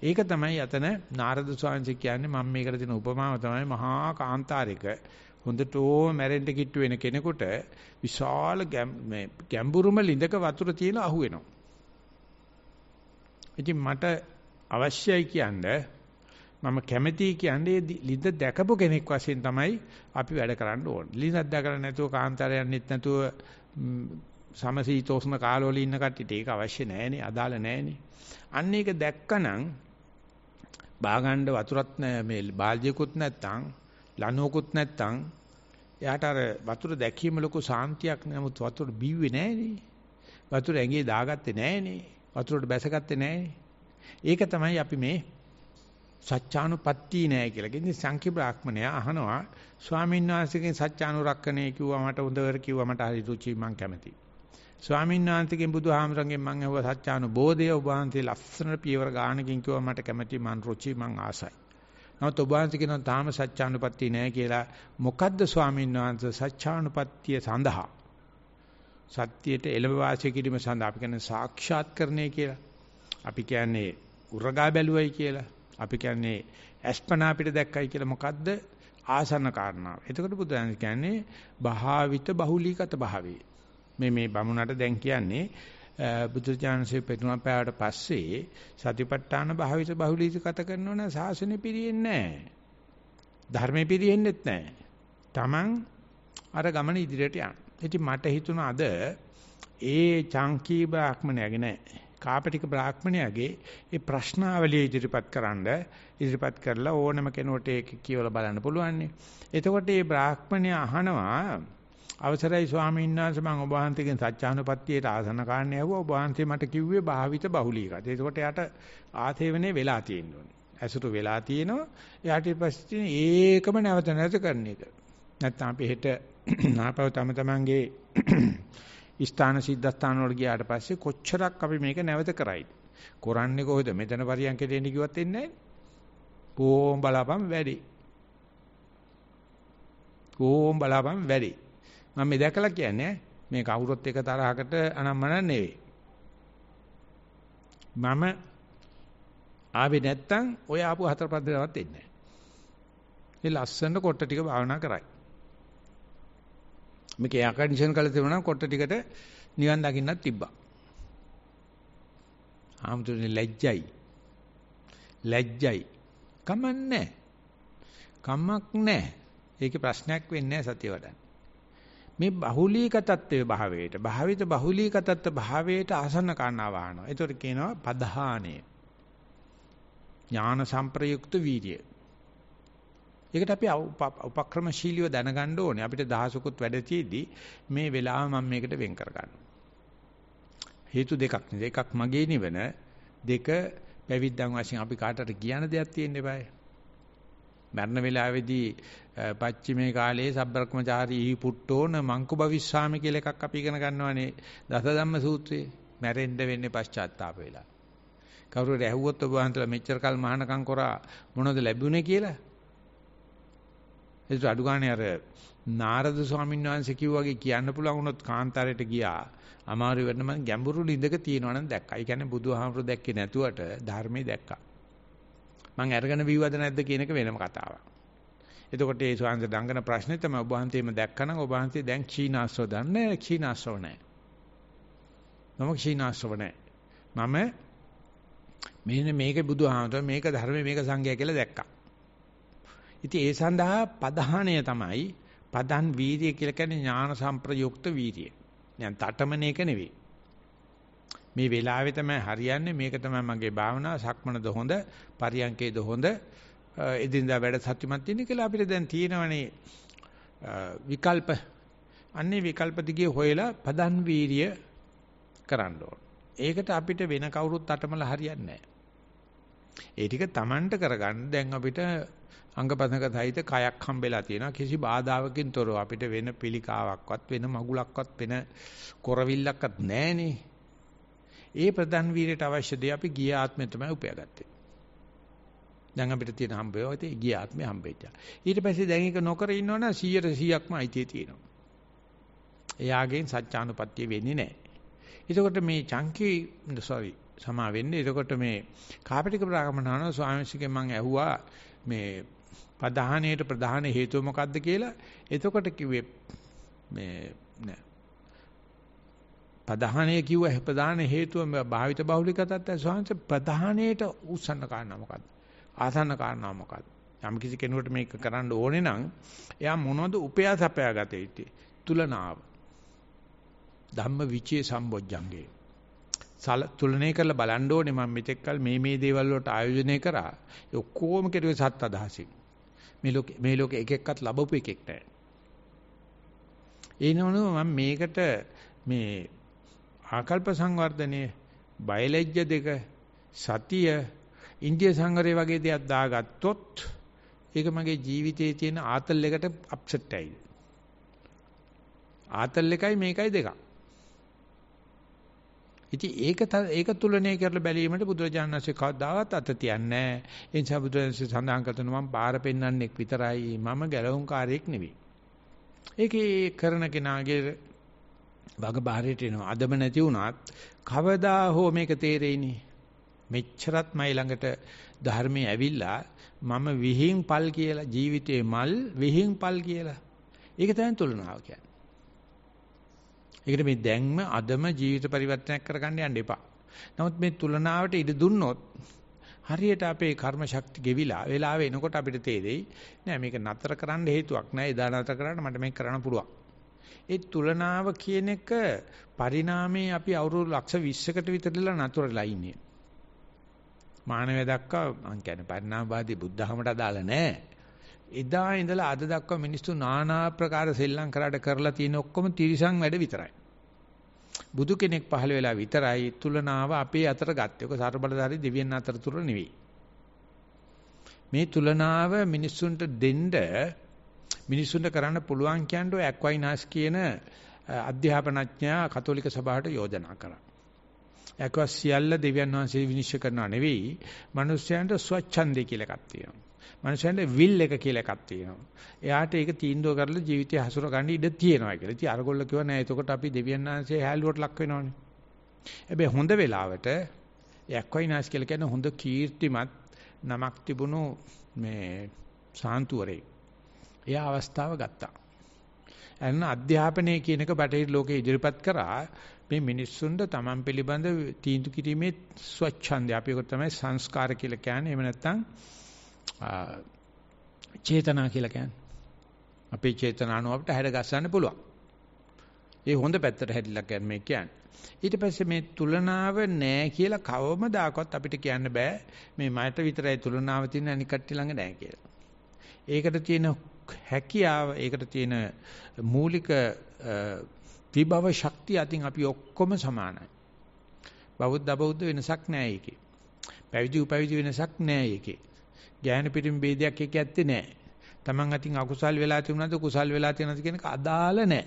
ඒක තමයි අතන නාරද ස්වාමීන් කියන්නේ මම මේකට දෙන උපමාව තමයි මහා කාන්තාරික හොඳටෝ මැරෙන්න කිට්ටු වෙන කෙනෙකුට විශාල ගැඹුරුම ලිඳක වතුර තියලා අහුවෙනවා. ඉතින් මට අවශ්‍යයි කියන්නේ මම කැමැතියි කියන්නේ ලිඳ දැකපු කෙනෙක් වශයෙන් තමයි අපි වැඩ කරන්න ඕනේ. ලිඳක් දැකලා නැතුව කාන්තාරයන්ෙත් නැතුව සමසීතෝෂ්ණ කාලවල ඉන්න කට්ටියට ඒක අවශ්‍ය නැහැනේ, අදාළ නැහැනේ. අන්න ඒක දැක්කනම් බාගන්න වතුරත් මේ බාල්දියකුත් නැත්තම් ලනුවකුත් නැත්තම් එයාට අර වතුර දැකීම ලොකු සාන්තියක් නමුත් වතුර බිව්වේ නැහැනේ. වතුර ඇඟේ දාගත්තේ නැහැනේ. වතුරට බැසගත්තේ නැහැනේ. ඒක තමයි අපි මේ සත්‍යානුපත්ති නෑ කියලා. ඉතින් සංකි බ්‍රාහ්මණය අහනවා ස්වාමීන් වහන්සේගෙන් සත්‍යානුරක්කණය කිව්වා මට හොඳවර කිව්වා මට හරි රුචි මං කැමතියි. ස්වාමීන් වහන්සේගෙන් බුදුහාමරගෙන් මම ඇහුවා සත්‍යානුබෝධය ඔබ වහන්සේ ලස්සනට පියවර ගානකින් කිව්වා මට කැමැති මං රුචි මං ආසයි. නමුත් ඔබ වහන්සේ කියනවා තාම සත්‍යානුපත්තිය නැහැ කියලා. මොකද්ද ස්වාමීන් වහන්සේ සත්‍යානුපත්තිය සඳහා? සත්‍යයට එළඹ වාසය කිරීම සඳහා අපි කියන්නේ සාක්ෂාත්කරණය කියලා. අපි කියන්නේ උරගා බැලුවයි කියලා. අපි කියන්නේ ඇස්පනා අපිට දැක්කයි කියලා මොකද්ද ආසන්න කාරණාව. එතකොට බුදුන් කියන්නේ භාවිත බහුලීගත භාවේ. මේ මේ බමුණට දැන් කියන්නේ බුදුචානන්සේ පෙතුමා පෑවට පස්සේ සතිපට්ඨාන භාවිත බහුලීකත කරනවා නම් සාසනෙ පිරෙන්නේ නැහැ. ධර්මෙ පිරෙන්නේත් නැහැ. Taman අර ගමන ඉදිරියට යන. ඉතින් මට හිතුණා අද ඒ චාන්කී බ්‍රාහ්මණයගේ නෑ කාපටික බ්‍රාහ්මණයගේ ඒ ප්‍රශ්නාවලිය ඉදිරිපත් කරන්න ඉදිරිපත් කරලා ඕනම කෙනෙකුට ඒක කියවලා බලන්න පුළුවන්. එතකොට මේ බ්‍රාහ්මණය අහනවා අවසරයි ස්වාමීන් වහන්සේ මම ඔබ වහන්සේගෙන් සත්‍යානුපත්තියට ආසන කාණ්ඩය ඇහුවා. ඔබ වහන්සේ මට කිව්වේ භාවිත බහුලීකත. ඒකට යට ආතේවනේ වෙලා තියෙන්නේ. ඇසුරු වෙලා තියෙනවා. එයාට ඊපස්සේ ඒකම නැවත නැවත කරන එක. නැත්නම් අපි හෙට නාපව තම තමන්ගේ ස්ථාන සිද්ධාස්ථාන වල ගියාට පස්සේ කොච්චරක් අපි මේක නැවත කරයිද? කරන්නේ කොහොද? මෙතන පරියන්කේ දෙන්න කිව්වත් එන්නේ නැහැ. කොහොම බලාපන් වැඩි. කොහොම බලාපන් වැඩි. මම මේ දැකලා කියන්නේ මේ කවුරුත් එක තරහකට අනම්මන නෙවෙයි. මම ආවේ නැත්තම් ඔය ආපු හතර පහ දෙනාවත් එන්නේ නැහැ. මේ ලස්සන කොට ටික භාවනා කරයි. මේක එයා කන්ඩිෂන් කරලා තිබුණා කොට ටිකට නිවන් දකින්නත් තිබ්බා. ආමතුනේ ලැජ්ජයි. ලැජ්ජයි. කමන්නේ. කමක් නැහැ. ඒකේ ප්‍රශ්නයක් වෙන්නේ නැහැ සතිය වඩන්න. මේ බහුලීකතත්වයේ භාවයට භාවිත බහුලීකතත්ව භාවයට ආසන්න කාරණා වහනවා. ඒතර කියනවා පධානය. ඥාන සංප්‍රයුක්ත වීර්ය. ඒකට අපි උපක්‍රමශීලීව දැනගන්න ඕනේ. අපිට දහසකුත් වැඩතියෙදි මේ වෙලාව මම මේකට වෙන් කරගන්නවා. හේතු දෙකක් නේද? එකක් මගේ නිවන, දෙක පැවිද්දන් වශයෙන් අපි කාටට කියන දෙයක් තියෙන්න eBay. මරණ වේලාවේදී පච්චිමේ කාලයේ සබ්බ්‍රක්‍මචාරී ඊ පුට්ටෝන මංකු භවිස්සාමි කියලා එකක් අපි ඉගෙන ගන්නවානේ දසධම්ම සූත්‍රයේ මැරෙන්න වෙන්නේ පශ්චාත්තාප වෙලා. කවුරුර ඇහුවොත් ඔබ වහන්සේලා මෙච්චර කල් මහානකම් කරා මොනවද ලැබුණේ කියලා? ඒත් අඩු ගානේ අර නාරද ස්වාමීන් වහන්සේ කිව්වාගේ කියන්න පුළුවන් වුණොත් කාන්තාරයට ගියා. අමාරු වෙන්න මම ගැඹුරු ළිඳක තියෙනවා නම් දැක්කා. ඒ කියන්නේ බුදුහාමුදුරු දැක්කේ නැතුවට ධර්මයේ දැක්කා. මම අරගෙන බිව්වද නැද්ද කියන එක වෙනම කතාවක්. එතකොට ඒ ස්වාංශ දඟන ප්‍රශ්නේ තමයි ඔබ වහන්සේම දැක්කනම් ඔබ වහන්සේ දැන් ක්ෂීනාස්සව දන්නේ ක්ෂීනාස්සව නැහැ. මම ක්ෂීනාස්සව නැහැ. මම මෙන්න මේක බුදුහාමතුම මේක ධර්මයේ මේක සංගය කියලා දැක්කා. ඉතින් ඒ සඳහා ප්‍රධානය තමයි පදන් වීර්ය කියලා කියන්නේ ඥාන සම්ප්‍රයුක්ත වීර්ය. දැන් තටමන එක නෙවෙයි. මේ වෙලාවේ තමයි හරියන්නේ මේක තමයි මගේ භාවනාව සක්මනද හොඳ පරියන්කේද හොඳ එදිනදා වැඩ සත්‍යමත් වෙන්නේ කියලා අපිට දැන් තියෙනවනේ විකල්ප අන්නේ විකල්ප දිගේ හොයලා පදන් වීරිය කරන්න ඕන. ඒකට අපිට වෙන කවුරුත් අටමලා හරියන්නේ නැහැ. ඒ ටික Tamanට කරගන්න දැන් අපිට අංගපසනක සහිත කයක් හම්බෙලා තියෙනවා කිසි බාධාවකින් තොරව අපිට වෙන පිළිකාවක්වත් වෙන මගුලක්වත් වෙන කොරවිල්ලක්වත් නැහනේ. ඒ ප්‍රධාන වීරයට අවශ්‍ය දේ අපි ගිය ආත්මෙ තමයි උපයාගත්තේ. දැන් අපිට තියෙන හම්බ වෙනවා. ඉතින් ගිය ආත්මේ හම්බෙච්චා. ඊට පස්සේ දැන් ඒක නොකර ඉන්නවනම් 100%ක්ම අයිතිය තියෙනවා. එයාගෙන් සත්‍යානුපත්තිය වෙන්නේ නැහැ. එතකොට මේ චංකි sorry සමා වෙන්නේ. එතකොට මේ කාපටික බ්‍රාහමණාන ස්වාමීන් මං ඇහුවා මේ ප්‍රධානයේට ප්‍රධාන හේතුව මොකක්ද කියලා. එතකොට කිව්වේ මේ නෑ ප්‍රධානය කිව්ව ප්‍රධාන හේතුව භාවිත බහුලිකතත් ස්වාමීන් වහන්සේ ප්‍රධානයේට උස්සන්න කාරණා මොකක්ද? ආසන්න කාරණා මොකක්ද? යම් කිසි කෙනෙකුට මේක කරන්න ඕනේ නම් එයා මොනවද උපයාස අපයා ගත යුත්තේ? තුලනාව. ධම්ම විචේ සම්බොජ්ජංගේ. සල තුලනේ කරලා බලන්න ඕනේ මම මෙතෙක් කල මේ මේ දේවල් වලට ආයෝජනය කරා. ඒ ඔක්කොම කෙරුවේ සත් අදහසින්. මේ ලෝකේ මේ ලෝකේ එක එක්කත් ලැබපු එකෙක් නැහැ. ඒ නෝනම මම මේකට මේ ආකල්ප සංවර්ධනයේ බයලජ්‍ය දෙක සතිය ඉන්දියා සංගරේ වගේ දෙයක් දාගත්තොත් ඒක මගේ ජීවිතයේ තියෙන ආතල් එකට අප්සෙට් ඇයි. ආතල් එකයි මේකයි දෙක. ඉතින් ඒක ඒක තුලනේ කරලා බැලීමට බුදුරජාණන් වහන්සේ කවදාවත් අත තියන්නේ නැහැ. ඒ නිසා බුදුරජාණන් වහන්සේ සඳහන් කරන මම බාර පෙන්වන්නෙක් විතරයි. මම ගැලවුම්කාරයෙක් නෙවෙයි. ඒකේ කරන කෙනාගේ වග බාහිරට එනවා. අදම නැති වුණත් කවදා හෝ මේක තේරෙන්නේ. මෙච්චරත් මයි ළඟට ධර්මයේ ඇවිල්ලා මම විහිං පල් කියලා ජීවිතේ මල් විහිං පල් කියලා. ඒක තමයි තුලනාව කියන්නේ. ඒකට මේ දැන්ම අදම ජීවිත පරිවර්තනයක් කරගන්න යන්න එපා. නමුත් මේ තුලනාවට ඉඩ දුන්නොත් හරියට අපේ කර්ම ශක්ති ගෙවිලා වෙලාව එනකොට අපිට තේරෙයි නෑ මේක නතර කරන්න හේතුවක් නෑ එදා නතර කරන්න මට මේක කරන්න පුළුවන්. ඒ තුලනාව කියන එක පරිණාමයේ අපි අවුරුදු ලක්ෂ 20කට විතරදලා නතරලා ඉන්නේ. මානවය දක්වා මං කියන්නේ පරිණාමවාදී බුද්ධහමට අදාළ නැහැ. එදා ඉඳලා අද දක්වා මිනිස්සු নানা ප්‍රකාර සෙල්ලම් කරාට කරලා තියෙන ඔක්කොම තිරිසන් වැඩ විතරයි. බුදු කෙනෙක් පහළ වෙලා විතරයි තුලනාව අපේ අතර ගත්තේ. ඔක ਸਰබලධාරී දෙවියන් අතර තුර නෙවෙයි. මේ තුලනාව මිනිස්සුන්ට දෙන්න මිනිස්සුන්ට කරන්න පුළුවන් කියන්නේ ඔය ඇක්වයිනාස් කියන අධ්‍යාපනඥයා කතෝලික සභාවට යෝජනා කරා. යකවා සියල්ල දෙවියන් වහන්සේ විනිශ්චය කරනවා නෙවෙයි. මිනිස්යාන්ට ස්වච්ඡන්දය කියලා එකක් තියෙනවා. මිනිස්යාන්ට will එක කියලා එකක් තියෙනවා. එයාට ඒක තීන්දුව කරලා ජීවිතය හසුර ගන්න ඉඩ තියෙනවා කියලා. ඉතින් අරගොල්ල කිව්වා නෑ එතකොට අපි දෙවියන් වහන්සේ හැලුවට ලක් වෙනවනේ. හැබැයි හොඳ වෙලාවට යක්වයිනාස් කියලා කියන හොඳ කීර්තිමත් නමක් තිබුණු මේ සාන්තුවරේ. එයා අවස්ථාව ගත්තා. එන්න අධ්‍යාපනය කියන එක බටහිර ලෝකේ ඉදිරිපත් කරා මේ මිනිස්සුන්ට Taman පිළිබඳ තීන්දුව කිරීමේ ස්වච්ඡන්දය. අපි ඒක තමයි සංස්කාර කියලා කියන්නේ. එහෙම නැත්නම් චේතනා කියලා කියන්නේ. අපේ චේතනානුව අපිට හැඩ ගස්සන්න පුළුවන්. ඒ හොඳ පැත්තට හැදිලා කියන්නේ මේ කියන්නේ. ඊට පස්සේ මේ තුලනාව නැහැ කියලා කවමදාකවත් අපිට කියන්න බෑ මේ මයට විතරයි තුලනාව තියෙන අනික් කට්ටිය ළඟ නැහැ කියලා. ඒකට තියෙන හැකියාව ඒකට තියෙන මූලික විභව ශක්තිය අතින් අපි ඔක්කොම සමානයි. බෞද්ධ අබෞද්ධ වෙනසක් නෑ ඒකේ. පැවිදි උපැවිදි වෙනසක් නෑ ඒකේ. ඥාන පිටින් ભેදයක් එක ඇත්තේ නෑ. Taman අතින් අකුසල් වෙලා තියුණාද කුසල් වෙලා තියනද කියන එක අදාළ නෑ.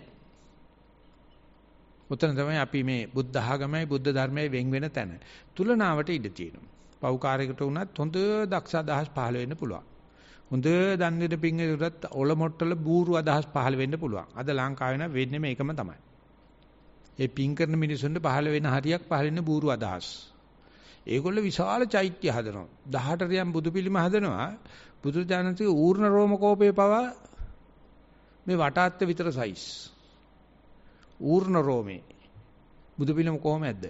උතන තමයි අපි මේ බුද්ධ ආගමයි බුද්ධ ධර්මයයි වෙන් වෙන තැන. තුලනාවට ඉඩ තියෙනවා. පෞකාරයකට වුණත් හොඳ දක්ෂ අදහස් පහළ වෙන්න පුළුවන්. හොඳ දන් දෙන පිංගෙට ඔල මොට්ටල බూరు අදහස් පහළ වෙන්න පුළුවන්. අද ලංකාවේ නම් වෙන්නේ මේකම තමයි. ඒ පින් කරන මිනිසුන්ට පහළ වෙන හරියක් පහළ වෙන බూరు අදහස්. ඒගොල්ල විශාල චෛත්‍ය හදනවා. 18 රියම් බුදු පිළිම හදනවා. බුදු දානතික ඌර්ණ රෝම කෝපේ පවා මේ වටාත්ත විතර සයිස්. ඌර්ණ රෝමේ බුදු පිළිම කොහොමද?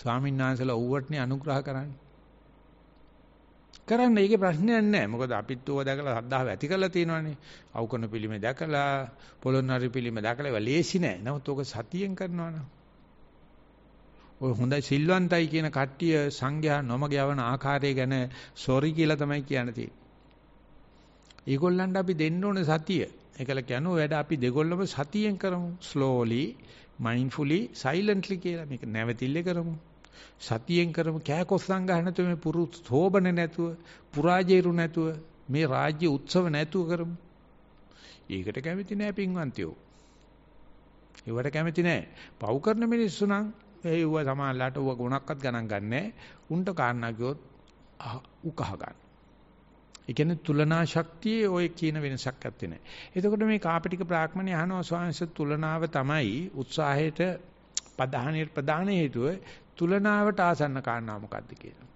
ස්වාමීන් වහන්සේලා ඌවටනේ අනුග්‍රහ කරන්නේ. කරන්න ඒකේ ප්‍රශ්නයක් නැහැ. මොකද අපිත් ඕක දැකලා සද්ධාව ඇති කරලා තියෙනවානේ. අවකන පිළිමේ දැකලා, පොළොන්නරු පිළිමේ දැකලා ඒවා ලේසි නෑ. නමුත් ඕක සතියෙන් කරනවනම්. ඔය හොඳයි සිල්වන්තයි කියන කට්ටිය සංඝයා නොමග යවන ආකාරය ගැන සෝරි කියලා තමයි කියන්න තියෙන්නේ. ඒගොල්ලන්ට අපි දෙන්න ඕනේ සතිය. ඒකල කියනවා වැඩ අපි දෙගොල්ලම සතියෙන් කරමු. slowly, mindfully, silently කියලා මේක නැවතිල්ලේ කරමු. සතියෙන් කරමු කෑකොස්සන් ගන්න නැතුව මේ පුරු සෝබන නැතුව පුරාජේරු නැතුව මේ රාජ්‍ය උත්සව නැතුව කරමු. ඒකට කැමති නෑ පින්වන්තයෝ. ඒවට කැමති නෑ. පව් කරන මිනිස්සු නම් ඒව සමානලාට ඌව ගුණක්වත් ගණන් ගන්නෑ. උන්ට කාරණා කිව්වොත් උකහ ගන්න. ඒ කියන්නේ තුලනා ශක්තියේ ওই කියන වෙනසක් ඇත්තේ නැහැ. එතකොට මේ කාපටික බ්‍රාහ්මණය අහනවා ස්වාමීන් තුලනාව තමයි උත්සාහයට ප්‍රධානීට ප්‍රධාන හේතුව තුලනාවට ආසන්න කාරණා මොකද්ද කියලා.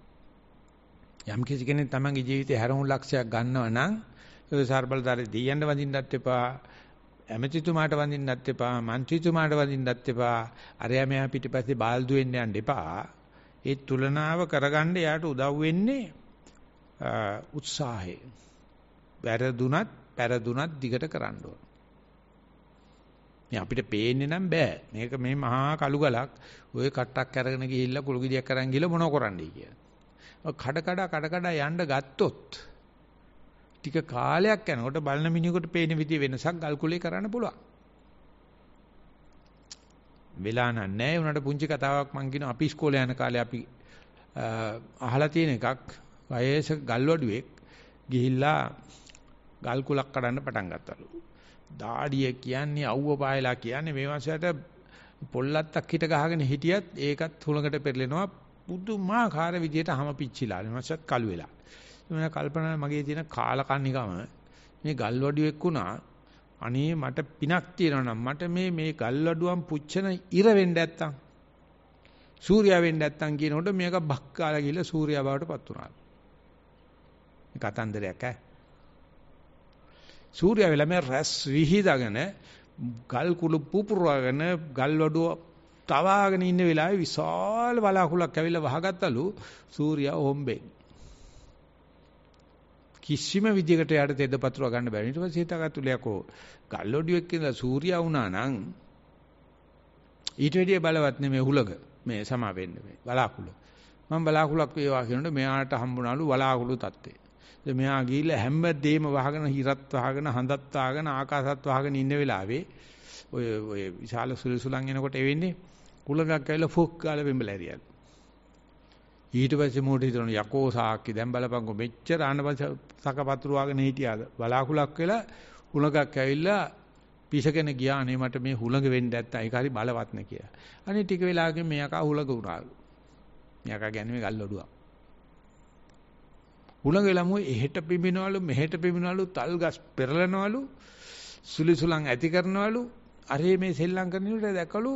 යම් කිසි කෙනෙක් තමන්ගේ ජීවිතේ හැරවුම් ලක්ෂයක් ගන්නව නම් ඒ සර්බලදාරි දෙයයන්ට වඳින්නත් එපා ඇමතිතුමාට වඳින්නත් එපා മന്ത്രിතුමාට වඳින්නත් එපා අරයා මෙයා පිටිපස්සේ බාල්දු වෙන්න යන්න එපා. ඒ තුලනාව කරගන්න යාට උදව් වෙන්නේ උත්සාහය. වැරදුනත් පෙරදුනත් දිගට කරන්න ඕන. මේ අපිට පේන්නේ නම් බෑ. මේක මේ මහා කළු ගලක් ওই කට්ටක් අරගෙන ගිහිල්ලා කුළු ගෙඩියක් අරන් ගිහිල්ලා මොනව කරන්නේ කියලා. කඩ කඩ කඩ කඩ යන්න ගත්තොත් ටික කාලයක් යනකොට බලන මිනිහෙකුට පේන විදිය වෙනසක් ගල් කුලේ කරන්න පුළුවන්. වෙලා නැහැ උනට පුංචි කතාවක් මම කියනවා අපි ඉස්කෝලේ යන කාලේ අපි අහලා තියෙන එකක් වයස ගල්වඩුවෙක් ගිහිල්ලා ගල් කුලක් කඩන්න පටන් ගත්තලු. දාඩිය කියන්නේ අවුව පායලා කියන්නේ මේ වසයට පොල්ලත්තක් හිට ගහගෙන හිටියත් ඒකත් හුලඟට පෙරලෙනවා පුදුමාකාර විදියට හැම පිච්චිලා. මේ වසයත් කළු වෙලා. මම කල්පනා මගේ තියෙන කාලකන්නිකම මේ ගල් වඩුවෙක් වුණා අනේ මට පිනක් තියෙනවා නම් මට මේ මේ ගල්වඩුවම් පුච්චන ඉර වෙන්න නැත්තම් සූර්යා වෙන්න නැත්තම් කියනකොට මේක බක්කාලා ගිහලා සූර්යා බවට පත් වුණා. මේ කතන්දරයක් ඈ. සූර්යා වෙලා මේ රැස් විහිදගෙන ගල් කුළු පුපුරවගෙන ගල් වඩුව තවාගෙන ඉන්න වෙලාවේ විශාල වලාකුලක් ඇවිල්ලා වහගත්තලු සූර්යා හොම්බෙන් කිසිම විදිහකට යාට තෙද පතුරව ගන්න බැරි ඊට පස්සේ හිතාගත්තුලේ යකෝ ගල් ඔඩියෙක් ඉඳලා සූර්යා වුණා නම් ඊට වැඩිය බලවත් නෙමෙයි හුලඟ මේ සමා වෙන්න මේ වලාකුළු මම බලාකුලක් වේවා කියනකොට මෙයාට හම්බුණාලු වලාකුළු තත්ත්වේ මෙයා ගිහිල්ලා හැමදේම වහගෙන හිරත් වහගෙන හඳත් වහගෙන ආකාශත් වහගෙන ඉන්න වෙලාවේ ඔය ඔය විශාල සුළුසුලන් එනකොට එවෙන්නේ කුලඟක් ඇවිල්ලා ෆොක් ගාලා බෙම්බලා ඇරියලු. ඊට පස්සේ මෝඩ හිතන යකෝ සාක්කි දැන් බලපංකො මෙච්චර ආනපස සකපතුරු වහගෙන හිටියාද බලාකුලක් වෙලා කුලඟක් ඇවිල්ලා පිසගෙන ගියා අනේ මට මේ හුලඟ වෙන්න ඇත්තා ඒක හරි බලවත් නේ කියලා. අනේ ටික වෙලාවකින් මෙයාක හුලඟ උනාලු. මෙයාක ගැනීම ගල්ලොඩුවක්. හුලඟ ළමුව එහෙට පිඹිනවලු මෙහෙට පිඹිනවලු තල් ගස් පෙරලනවලු සුලි සුලං ඇති කරනවලු අරේ මේ සෙල්ලම් කරනකොට දැකලු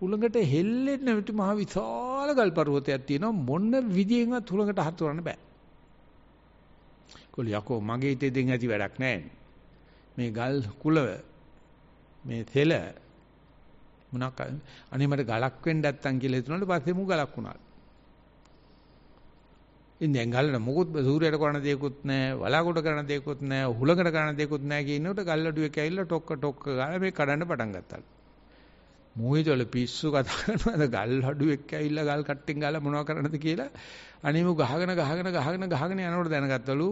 හුලඟට හෙල්ලෙන්න මිටි මහ විශාල ගල් පර්වතයක් තියෙනවා මොන විදියෙන්වත් හුලඟට හතුරන්න බෑ. කොළ යකෝ මගේ හිතේ දෙන් ඇති වැඩක් නැහැ. මේ ගල් කුලව මේ තෙල මොනක් අනේ මට ගලක් වෙන්න නැත්තම් කියලා හිතනකොට පස්සේ මු ගලක් වුණා. ඉතින් දැන් ගල්ලන මොකුත් සූර්යයට කරන දෙයක්වත් නැහැ, වලාකුට කරන දෙයක්වත් නැහැ, හුලකට කරන දෙයක්වත් නැහැ කියනකොට ගල්ලඩුවෙක් ඇවිල්ලා ටොක්ක ටොක්ක ගාලා මේ කඩන්න පටන් ගත්තා. මොහිතවල පිස්සු කතා කරනවාද ගල්ලඩුවෙක් ඇවිල්ලා ගල් කට්ටෙන් ගාලා මොනව කරන්නද කියලා අනිමු ගහගෙන ගහගෙන ගහගෙන ගහගෙන යනකොට දැනගත්තලු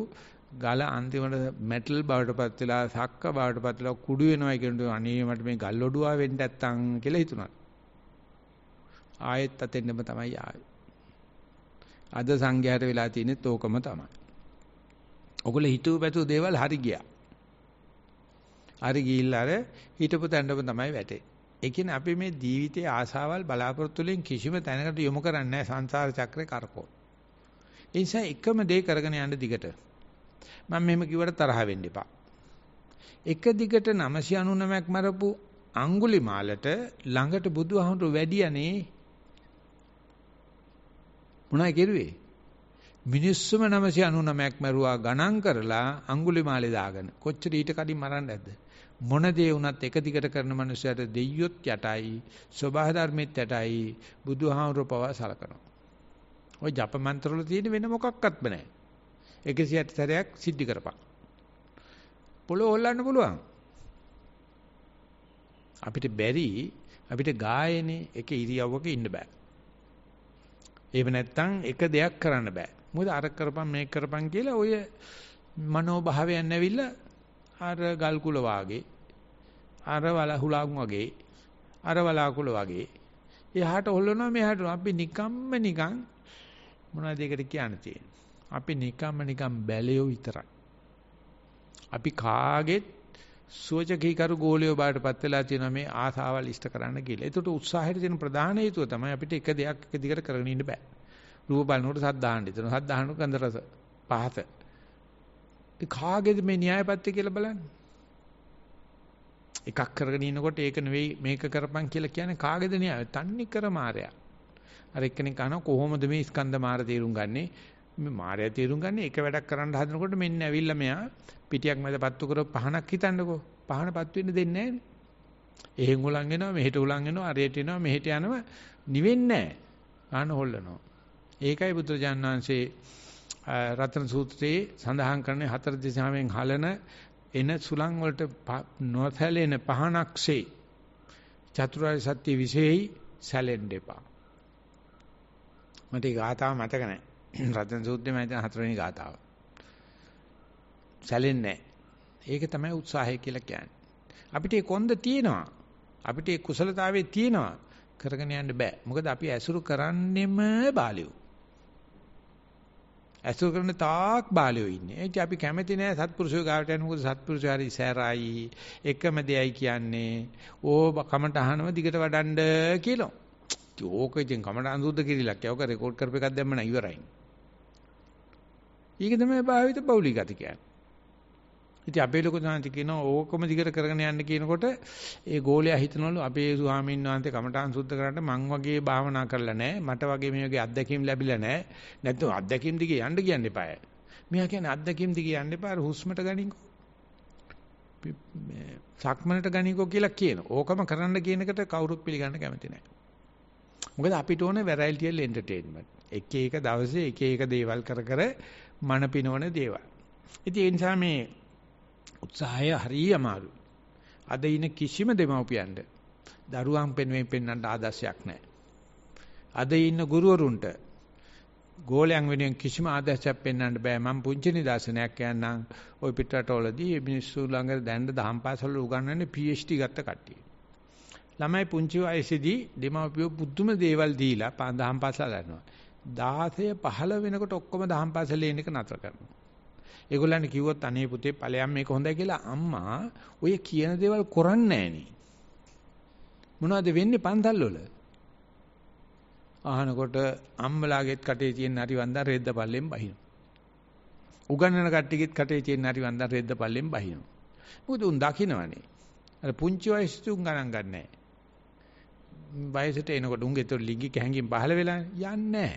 ගල අන්තිමට මෙටල් බවට පත් වෙලා සක්ක බවට පත් වෙලා කුඩු වෙනවා කියනකොට අනේ මට මේ ගල්ලඩුවා වෙන්න නැත්තම් කියලා හිතුණා. ආයෙත් අතෙන්නම තමයි ආවේ. අද සංඝයාට වෙලා තියෙනෙත් ඕකම තමයි. ඔගොල්ලෝ හිතුව පැතු දේවල් හරි ගියා. හරි ගිහිල්ලා අර හිතපු තැනටම තමයි වැටේ. ඒ කියන්නේ අපි මේ ජීවිතයේ ආශාවල් බලාපොරොත්තු වලින් කිසිම තැනකට යොමු කරන්නේ නැහැ සංසාර චක්‍රේ කරකෝ. ඒ නිසා එකම දේ කරගෙන යන්න දිගට. මම මෙහෙම කිව්වට තරහ වෙන්න එපා. එක දිගට 999ක් මරපු අඟුලිමාලට ළඟට බුදුහාමුදුරු වැඩියනේ මොනවයි කෙරුවේ? මිනිස්සුම 999ක් මැරුවා ගණන් කරලා අඟුලිමාලේ දාගෙන. කොච්චර ඊට කලින් මරන්න ඇද්ද? මොන දේ වුණත් එක දිගට කරන මනුස්සයට දෙයියොත් යටයි, සබහා ධර්මෙත් යටයි, බුදුහාමුදුරුවෝ පවා සලකනවා. ওই ජප මන්ත්‍රවල තියෙන වෙන මොකක්වත්ම නැහැ. 108 සැරයක් සිද්ධ කරපන්. පොළොව හොල්ලන්න පුළුවන්. අපිට බැරි අපිට ගායනේ එක ඉරියව්වක ඉන්න බෑ. එහෙම නැත්නම් එක දෙයක් කරන්න බෑ. මොකද අර කරපම් මේක කරපම් කියලා ඔය මනෝභාවයන් ඇවිල්ලා අර ගල් කුල වාගේ අර වල හුලාගුන් වගේ අර වලාකුල වගේ එහාට හොල්ලනවා මෙහාට අපි නිකම්ම නිකන් මොනවද ඒකට කියන්න තියෙන්නේ අපි නිකම්ම නිකන් බැලයෝ විතරයි අපි කාගෙත් සුවචකීකරු ගෝලියෝ බාටපත් වෙලා තියෙනවා මේ ආසාවල් ඉෂ්ට කරන්න කියලා. ඒකට උත්සාහයට දෙන ප්‍රධාන හේතුව තමයි අපිට එක දෙයක් එක දිගට කරගෙන ඉන්න බෑ. රූප බලනකොට සද්ද ආහන්න දෙනවා. සද්ද ආහන්න ගන්ධ රස පහස. ඒ කාගේද මේ න්‍යායපත්‍ය කියලා බලන්න. එකක් කරගෙන ඉනකොට ඒක නෙවෙයි මේක කරපන් කියලා කියන්නේ කාගේද න්‍යාය? තන්නේ කර මායя. අර එක්කෙනෙක් අහනවා කොහොමද මේ ස්කන්ධ මාර තේරුම් ගන්නේ? මේ මායя තේරුම් ගන්න එක වැඩක් කරන්න හදනකොට මෙන්න ඇවිල්ලා මෙයා පිටියක් මැද පත්තු කරව පහනක් හිතන්නකෝ. පහන පත්තු වෙන්න දෙන්නේ නැහැ. එහෙන් උලන් එනවා මෙහෙට උලන් එනවා අරයට එනවා මෙහෙට යනව නිවෙන්නේ නැහැ. ආන හොල්ලනවා. ඒකයි බුදුරජාණන් වහන්සේ රතන සූත්‍රයේ සඳහන් කරන්නේ හතර දිශාවෙන් හලන එන සුලං වලට නොසැලෙන පහනක්සේ චතුරාර්ය සත්‍ය විශේෂයි සැලෙන්න එපා. මට ඒ ගාථාව මතක නැහැ. රතන සූත්‍රයේ මම හිතන හතරවෙනි ගාතාව. සැලෙන්නේ ඒක තමයි උත්සාහය කියලා කියන්නේ. අපිට ඒ කොන්ද තියෙනවා. අපිට ඒ කුසලතාවයේ තියෙනවා. කරගෙන යන්න බෑ. මොකද අපි ඇසුරු කරන්නෙම බාලියෝ. ඇසුරු කරන තාක් බාලයෝ ඉන්නේ. ඒ කිය අපි කැමති නෑ සත්පුරුෂයෝ ගාවට යන මොකද සත්පුරුෂය හරි සෑරයි. එකම දෙයයි කියන්නේ. ඕ කමට අහනව දිගට වඩන්න කියලා. ඕක ඉතින් කමට අනුසුද්ධ කිරිලක්. ඒක රෙකෝඩ් කරපු එකක් දැම්ම නෑ ඉවරයි. ඊක තමයි භාවිත බෞලි ගති කියන්නේ. ඉතින් අපේ ලොකු දාන්ති කියනවා ඕකම දිගට කරගෙන යන්න කියනකොට ඒ ගෝලයා හිතනවලු අපේ ස්වාමීන් වහන්සේ කමඨාන් සුද්ධ කරන්න මං වගේ භාවනා කරලා නැහැ. මට වගේ මේ වගේ අත්දැකීම් ලැබිලා නැහැ. නැත්නම් අත්දැකීම් දිගේ යන්න කියන්න එපාය. මෙයා කියන්නේ අත්දැකීම් දිගේ යන්න එපා හුස්මට ගනින්කෝ. සක්මනට ගනින්කෝ කියලා කියන. ඕකම කරන්න කියන එකට කවුරුත් පිළිගන්න කැමති නැහැ. මොකද අපිට ඕනේ වැරයිටිල් එන්ටර්ටේන්මන්ට්. එක එක දවසේ එක එක දේවල් කර කර මන පිනවන දේවල්. ඉතින් ඒ නිසා මේ උත්සාහය හරිය අමාරු. අද ඉන කිසිම දෙමව්පියන්ට දරුවන් පෙන්වෙන් පෙන්වන්නට ආදර්ශයක් නැහැ. අද ඉන්න ගුරුවරුන්ට ගෝලයන් වෙනුවෙන් කිසිම ආදර්ශයක් පෙන්වන්න බෑ. මම පුංචි නිදර්ශනයක් කියන්නම්. ওই පිටරටවලදී මිනිස්සු ළඟ දැන්න දහම් පාසල් උගන්වන්නේ PhD ගත්ත කට්ටිය. ළමයි පුංචි වයසේදී දෙමව්පියෝ පුදුම දේවල් දීලා දහම් පාසල් යනවා. 16 15 වෙනකොට ඔක්කොම දහම් පාසලේ ඉන්න එක නතර කරනවා. ඒගොල්ලන්ට කිව්වොත් අනේ පුතේ ඵලයන් මේක හොඳයි කියලා අම්මා ඔය කියන දේවල් කරන්නේ නැහෙනි. මොනවද වෙන්නේ පන්සල් වල? අහනකොට අම්මලාගෙත් කටේ තියෙන හරි වන්දන රෙද්ද පල්ලෙන් බහිනවා. උගන්නන කට්ටියගෙත් කටේ තියෙන හරි වන්දන රෙද්ද පල්ලෙන් බහිනවා. මොකද උන් දකින්නවනේ. අර පුංචි වයසට උන් ගණන් ගන්නෑ. වයසට එනකොට උන්ගේ ඒතර ලිංගික හැඟීම් පහළ වෙලා යන්නේ නැහැ.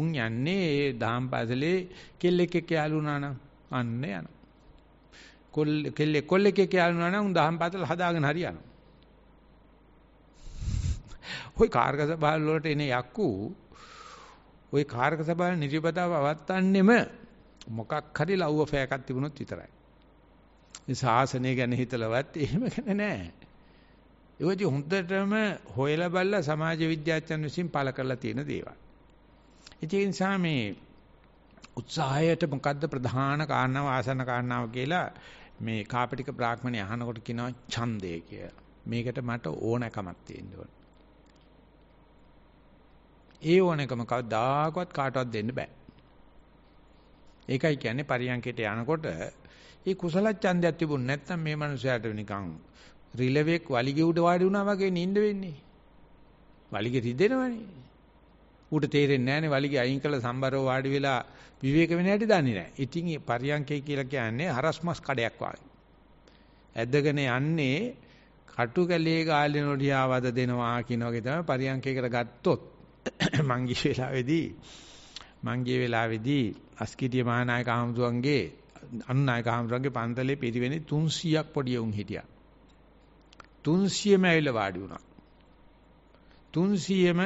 උන් යන්නේ ඒ දහම් පාසලේ කෙල්ලෙක් එක්ක යාළුනා නම් අන්න යනවා. කොල් කෙල්ලෙ කොල්ලෙක් එක්ක යාළුනා නම් උන් දහම් පාසල හදාගෙන හරි යනවා. ওই කාර්ක සභාවල වලට එන යක්කු ওই කාර්ක සභාවේ නිර්පදාව අවත්තන්නේම මොකක් හරි ලව්ව ෆෑකක් තිබුණොත් විතරයි. මේ ශාසනය ගැන හිතලවත් එහෙම ගැන නෑ. ඒ වගේ හොඳටම හොයලා බලලා සමාජ විද්‍යාඥයන් විසින් පළ කරලා තියෙන දේවල්. ඉතින් ඒ නිසා මේ උත්සාහයට මොකද්ද ප්‍රධාන කාරණාව ආසන්න කාරණාව කියලා මේ කාපටික බ්‍රාහ්මණය අහනකොට කියනවා ඡන්දය කියලා. මේකට මට ඕනකමක් තියෙන්න ඕන. ඒ ඕනකම කවදාකවත් කාටවත් දෙන්න බෑ. ඒකයි කියන්නේ පරියන්කයට යනකොට මේ කුසල ඡන්දයක් තිබුණ නැත්නම් මේ මනුස්සයාට නිකන් රිලෙවෙක් වලිගෙ උඩ වාඩි වුණා වගේ නිින්ද වෙන්නේ. වලිගෙ රිදෙනවනේ. ඌට තේරෙන්නේ නැහනේ වලිගේ අයින් කළ සම්බරව වාඩි වෙලා විවේක වෙන හැටි දන්නේ නැහැ. ඉතින් මේ පරියංකය කියලා කියන්නේ හරස්මස් කඩයක් වගේ. ඇදගෙන යන්නේ කටු කැලේ ගාලිනොඩියා වද දෙනවා කියන වගේ තමයි පරියංකයකට ගත්තොත් මං ගිය වෙලාවේදී මං ගිය වෙලාවේදී අස්කිටිය මහානායක ආමතුන්ගේ අනුනායක ආමතුන්ගේ පන්තලේ පිරිවෙනේ 300ක් පොඩි උන් හිටියා. 300ම ඇවිල්ලා වාඩි වුණා. 300ම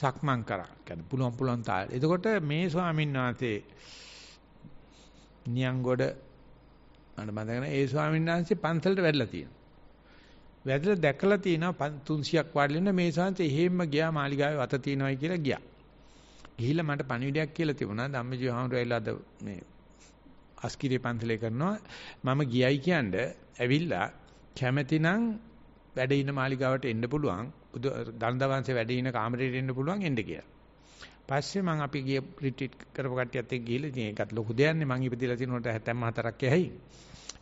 සක්මන් කරා. කියන්නේ පුළුවන් පුළුවන් තාල. එතකොට මේ ස්වාමීන් වහන්සේ නියංගොඩ මට මතක නැහැ ඒ ස්වාමීන් වහන්සේ පන්සලට වැඩලා තියෙනවා. වැඩලා දැකලා තියෙනවා 300ක් වාඩිලෙන මේ ස්වාමීන් එහෙම්ම ගියා මාලිගාවේ වත තියෙනවායි කියලා ගියා. ගිහිල්ලා මට පණිවිඩයක් කියලා තිබුණා ධම්මජීව හමුරයිලා අද මේ අස්කිරේ පන්සලේ කරනවා මම ගියයි කියන්නේ ඇවිල්ලා කැමැතිනම් වැඩ ඉන්න මාලිගාවට එන්න පුළුවන් දන්ද වංශේ වැඩ ඉන කාමරේට එන්න පුළුවන් එන්න කියලා. පස්සේ මම අපි ගිය රිට්‍රීට් කරපු කට්ටියත් එක්ක ගිහලා ඉතින් ඒකත් ලොකු දෙයක් නේ මම ඉපදිලා තියෙනකොට 74ක් යයි.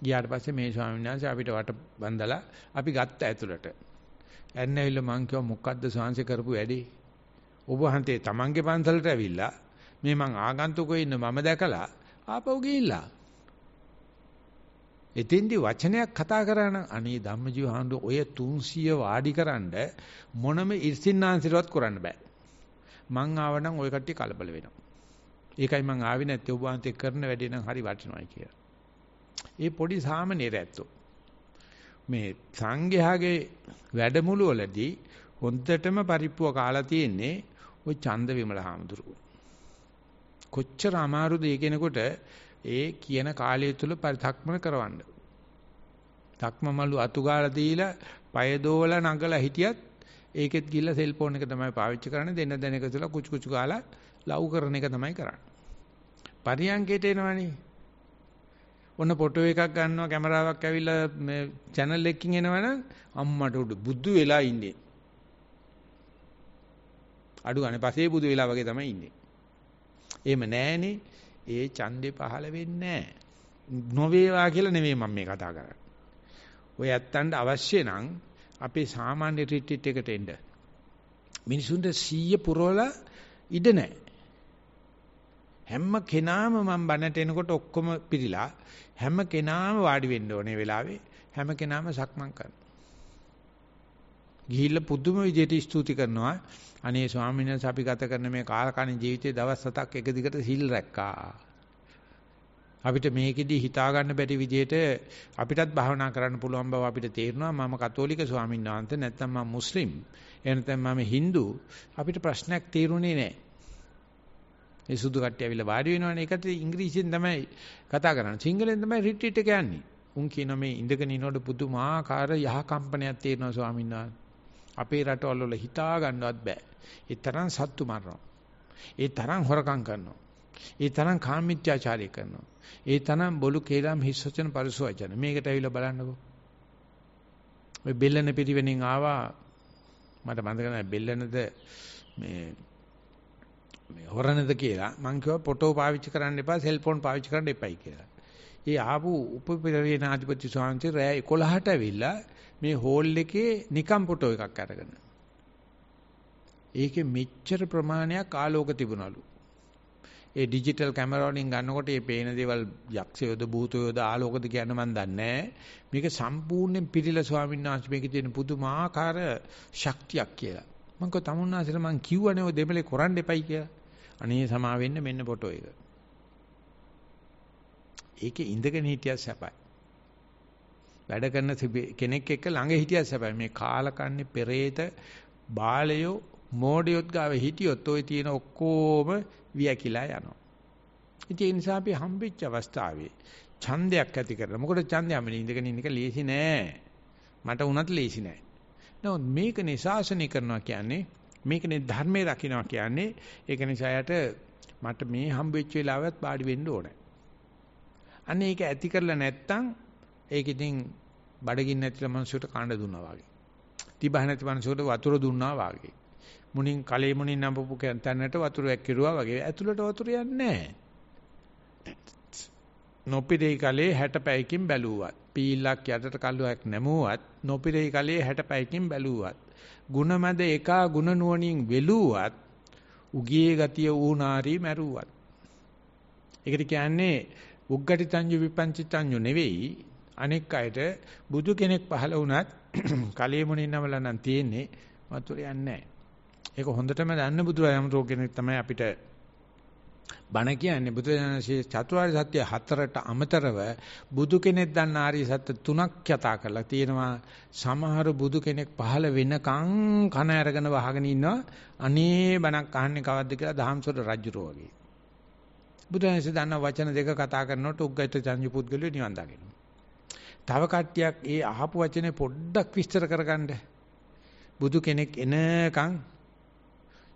ගියාට පස්සේ මේ ස්වාමීන් වහන්සේ අපිට වට බඳලා අපි ගත්ත ඇතුළට. ඇන්න ඇවිල්ලා මං කිව්වා මොකද්ද ස්වාංශේ කරපු වැඩේ? ඔබ හන්තේ Tamange පන්සලට ඇවිල්ලා මේ මං ආගන්තුකෝ ඉන්න මම දැකලා ආපහු ගිහිල්ලා එතෙන්දී වචනයක් කතා කරන අනේ ධම්මජීව හඳු ඔය 300 වාඩිකරනද මොනම ඉර්සින්නාන්සිරවත් කරන්න බෑ. මං ආව නම් ওই කට්ටිය කලබල වෙනවා. ඒකයි මං ආවේ නැත්තේ ඔබ වහන්සේ කරන වැඩේ නම් හරි වටිනවයි කියලා. ඒ පොඩි සාමනීර ඇත්තෝ. මේ සංඝයාගේ වැඩමුළු වලදී හොන්දටම පරිප්පුව කාලා තියෙන්නේ ওই ඡන්ද විමල හාමුදුරුවෝ. කොච්චර අමාරුද ඒ කෙනෙකුට ඒ කියන කාලය තුල පරිථක්මන කරවන්න. ධක්මමලු අතුගාලා දීලා පය දෝවලා නගලා හිටියත් ඒකෙත් ගිහිල්ලා සෙල්ෆෝන් එක තමයි පාවිච්චි කරන්නේ දෙන දෙන එක තුල කුචු කුචු ගාලා ලව් කරන එක තමයි කරන්නේ. පරියන්කේට එනවනේ. ඔන්න ෆොටෝ එකක් ගන්නවා කැමරාවක් ඇවිල්ලා මේ channel එකකින් එනවනම් අම්මට උඩ බුදු වෙලා ඉන්නේ. අඩු ගන්න පස්සේ බුදු වෙලා වගේ තමයි ඉන්නේ. එහෙම නෑනේ ඒ ඡන්දේ පහළ වෙන්නේ නොවේවා කියලා නෙමෙයි මම මේ කතා කරන්නේ. ඔය ඇත්තන්ට අවශ්‍ය නම් අපේ සාමාන්‍ය රිට්‍රීට් එකට එන්න. මිනිසුන්ට 100 පුරවලා ඉඩ නැහැ. හැම කෙනාම මම බනට එනකොට ඔක්කොම පිළිලා හැම කෙනාම වාඩි වෙන්න ඕනේ වෙලාවේ හැම කෙනාම සක්මන් කරනවා. ගිහිල්ලා පුදුම විදියට ස්තුති කරනවා අනේ ස්වාමීන් වහන්සේ අපි ගත කරන මේ කාලකණ්ණි ජීවිතයේ දවස් 7ක් එක දිගට සිල් රැක්කා. අපිට මේකෙදි හිතා ගන්න බැරි විදිහට අපිටත් භාවනා කරන්න පුළුවන් බව අපිට තේරෙනවා. මම කතෝලික ස්වාමීන් වහන්සේ නැත්නම් මම මුස්ලිම්. එහෙනම් මම Hindu. අපිට ප්‍රශ්නයක් තේරුනේ නැහැ. ඒ සුදු කට්ටිය අවිල වාඩි වෙනවනේ. ඒකට ඉංග්‍රීසියෙන් තමයි කතා කරන්නේ. සිංහලෙන් තමයි රිට්‍රීට් එක යන්නේ. උන් කියන මේ ඉඳගෙන ඉනොඩ පුදුමාකාර යහ කම්පනයක් තේරෙනවා ස්වාමීන් වහන්සේ. අපේ රටවල් වල හිතා ගන්නවත් බෑ. ඒ තරම් සත්තු මරනවා. ඒ තරම් හොරකම් කරනවා. ඒ තරම් කාමීත්‍යාචාරය කරනවා. ඒ තරම් බොළු කේලම් හිස් වචන පරිස වචන. මේකට ඇවිල්ලා බලන්නකෝ. ඔය බෙල්ලන පිරිවෙනින් ආවා මට මතක නැහැ බෙල්ලනද මේ මේ හොරනද කියලා මං කිව්වා ෆොටෝ පාවිච්චි කරන්න එපා සෙල්ෆෝන් පාවිච්චි කරන්න එපයි කියලා. ඒ ආපු උපපිරවේනාධිපති ස්වාමීන් වහන්සේ රෑ 11ට ඇවිල්ලා මේ හෝල් එකේ නිකම් ෆොටෝ එකක් අරගෙන. ඒකේ මෙච්චර ප්‍රමාණයක් ආලෝක තිබුණලු. ඒ ඩිජිටල් කැමරා වලින් ගන්නකොට මේ පේන දේවල් යක්ෂයෝද භූතයෝද ආලෝකද කියන මන් දන්නේ මේක සම්පූර්ණයෙන් පිරිලා ස්වාමීන් වහන්සේ මේකේ තියෙන පුදුමාකාර ශක්තියක් කියලා. මම කිව්වා තමුන්නාසෙල මං කිව්වනේ ඔය දෙමලේ කරන්න එපයි කියලා. අනේ සමා වෙන්න මෙන්න ෆොටෝ එක. ඒකේ ඉඳගෙන හිටියත් සැපයි. වැඩ කරන කෙනෙක් එක්ක ළඟ හිටියත් සැපයි. මේ කාලකන්නේ පෙරේත බාලයෝ මෝඩියොත් ගාවේ හිටියොත් ওই තියෙන ඔක්කොම වියකිලා යනවා. ඉතින් ඒ නිසා අපි හම්බෙච්ච අවස්ථාවේ ඡන්දයක් ඇති කරලා මොකද ඡන්දය මම ඉඳගෙන ඉන්න එක ලේසි නෑ. මට උනත් ලේසි නෑ. නමුත් මේකනේ ශාසනය කරනවා කියන්නේ මේකනේ ධර්මයේ රකින්නවා කියන්නේ ඒක නිසා යට මට මේ හම්බෙච්ච වෙලාවත් ਬਾඩි වෙන්න ඕනේ. අන්න ඒක ඇති කරලා නැත්තම් ඒක ඉතින් බඩගින්න නැතිල මිනිසුන්ට කාණ්ඩ දුන්නා වගේ. තිබහ නැති මිනිසුන්ට වතුර දුන්නා වගේ. මුණින් කලේ මුණින් නඹපු තැනට වතුර වැක්කිරුවා වගේ. ඇතුළට වතුර යන්නේ නොපිරේ කලේ 60 පැයකින් බැලුවත් පීලක් යටට කල්ලුවක් නැමුවත් නොපිරේ කලේ 60 පැයකින් බැලුවත් ಗುಣමැද එකා ಗುಣ නුවණින් වෙලුවත් උගියේ ගතිය ඌනාරි මැරුවත් ඒකට කියන්නේ උග්ගටිතංජු විපංචිතංජු නෙවෙයි අනෙක් අයට බුදු කෙනෙක් පහල වුණත් කලයේ මොනින් නමලා නම් තියෙන්නේ මතුල යන්නේ නැහැ. ඒක හොඳටම දන්න බුදුරජාමතෝ කෙනෙක් තමයි අපිට බණ කියන්නේ බුදුරජාණන්සේ චතුරාර්ය සත්‍ය හතරට අමතරව බුදු කෙනෙක් දන්න ආර්ය සත්‍ය තුනක් යථා කරලා තියෙනවා සමහර බුදු කෙනෙක් පහළ වෙනකන් කන අරගෙන වහගෙන ඉන්නවා අනේ බණක් අහන්නේ කවද්ද කියලා දහම්සොට රජුරෝ වගේ බුදුන්සේ දන්න වචන දෙක කතා කරනකොට උග්ගයිත චන්දු පුද්ගලයා නිවන් දකිනවා. තව කට්ටියක් ඒ අහපු වචනේ පොඩ්ඩක් විස්තර කරගන්න. බුදු කෙනෙක් එනකන්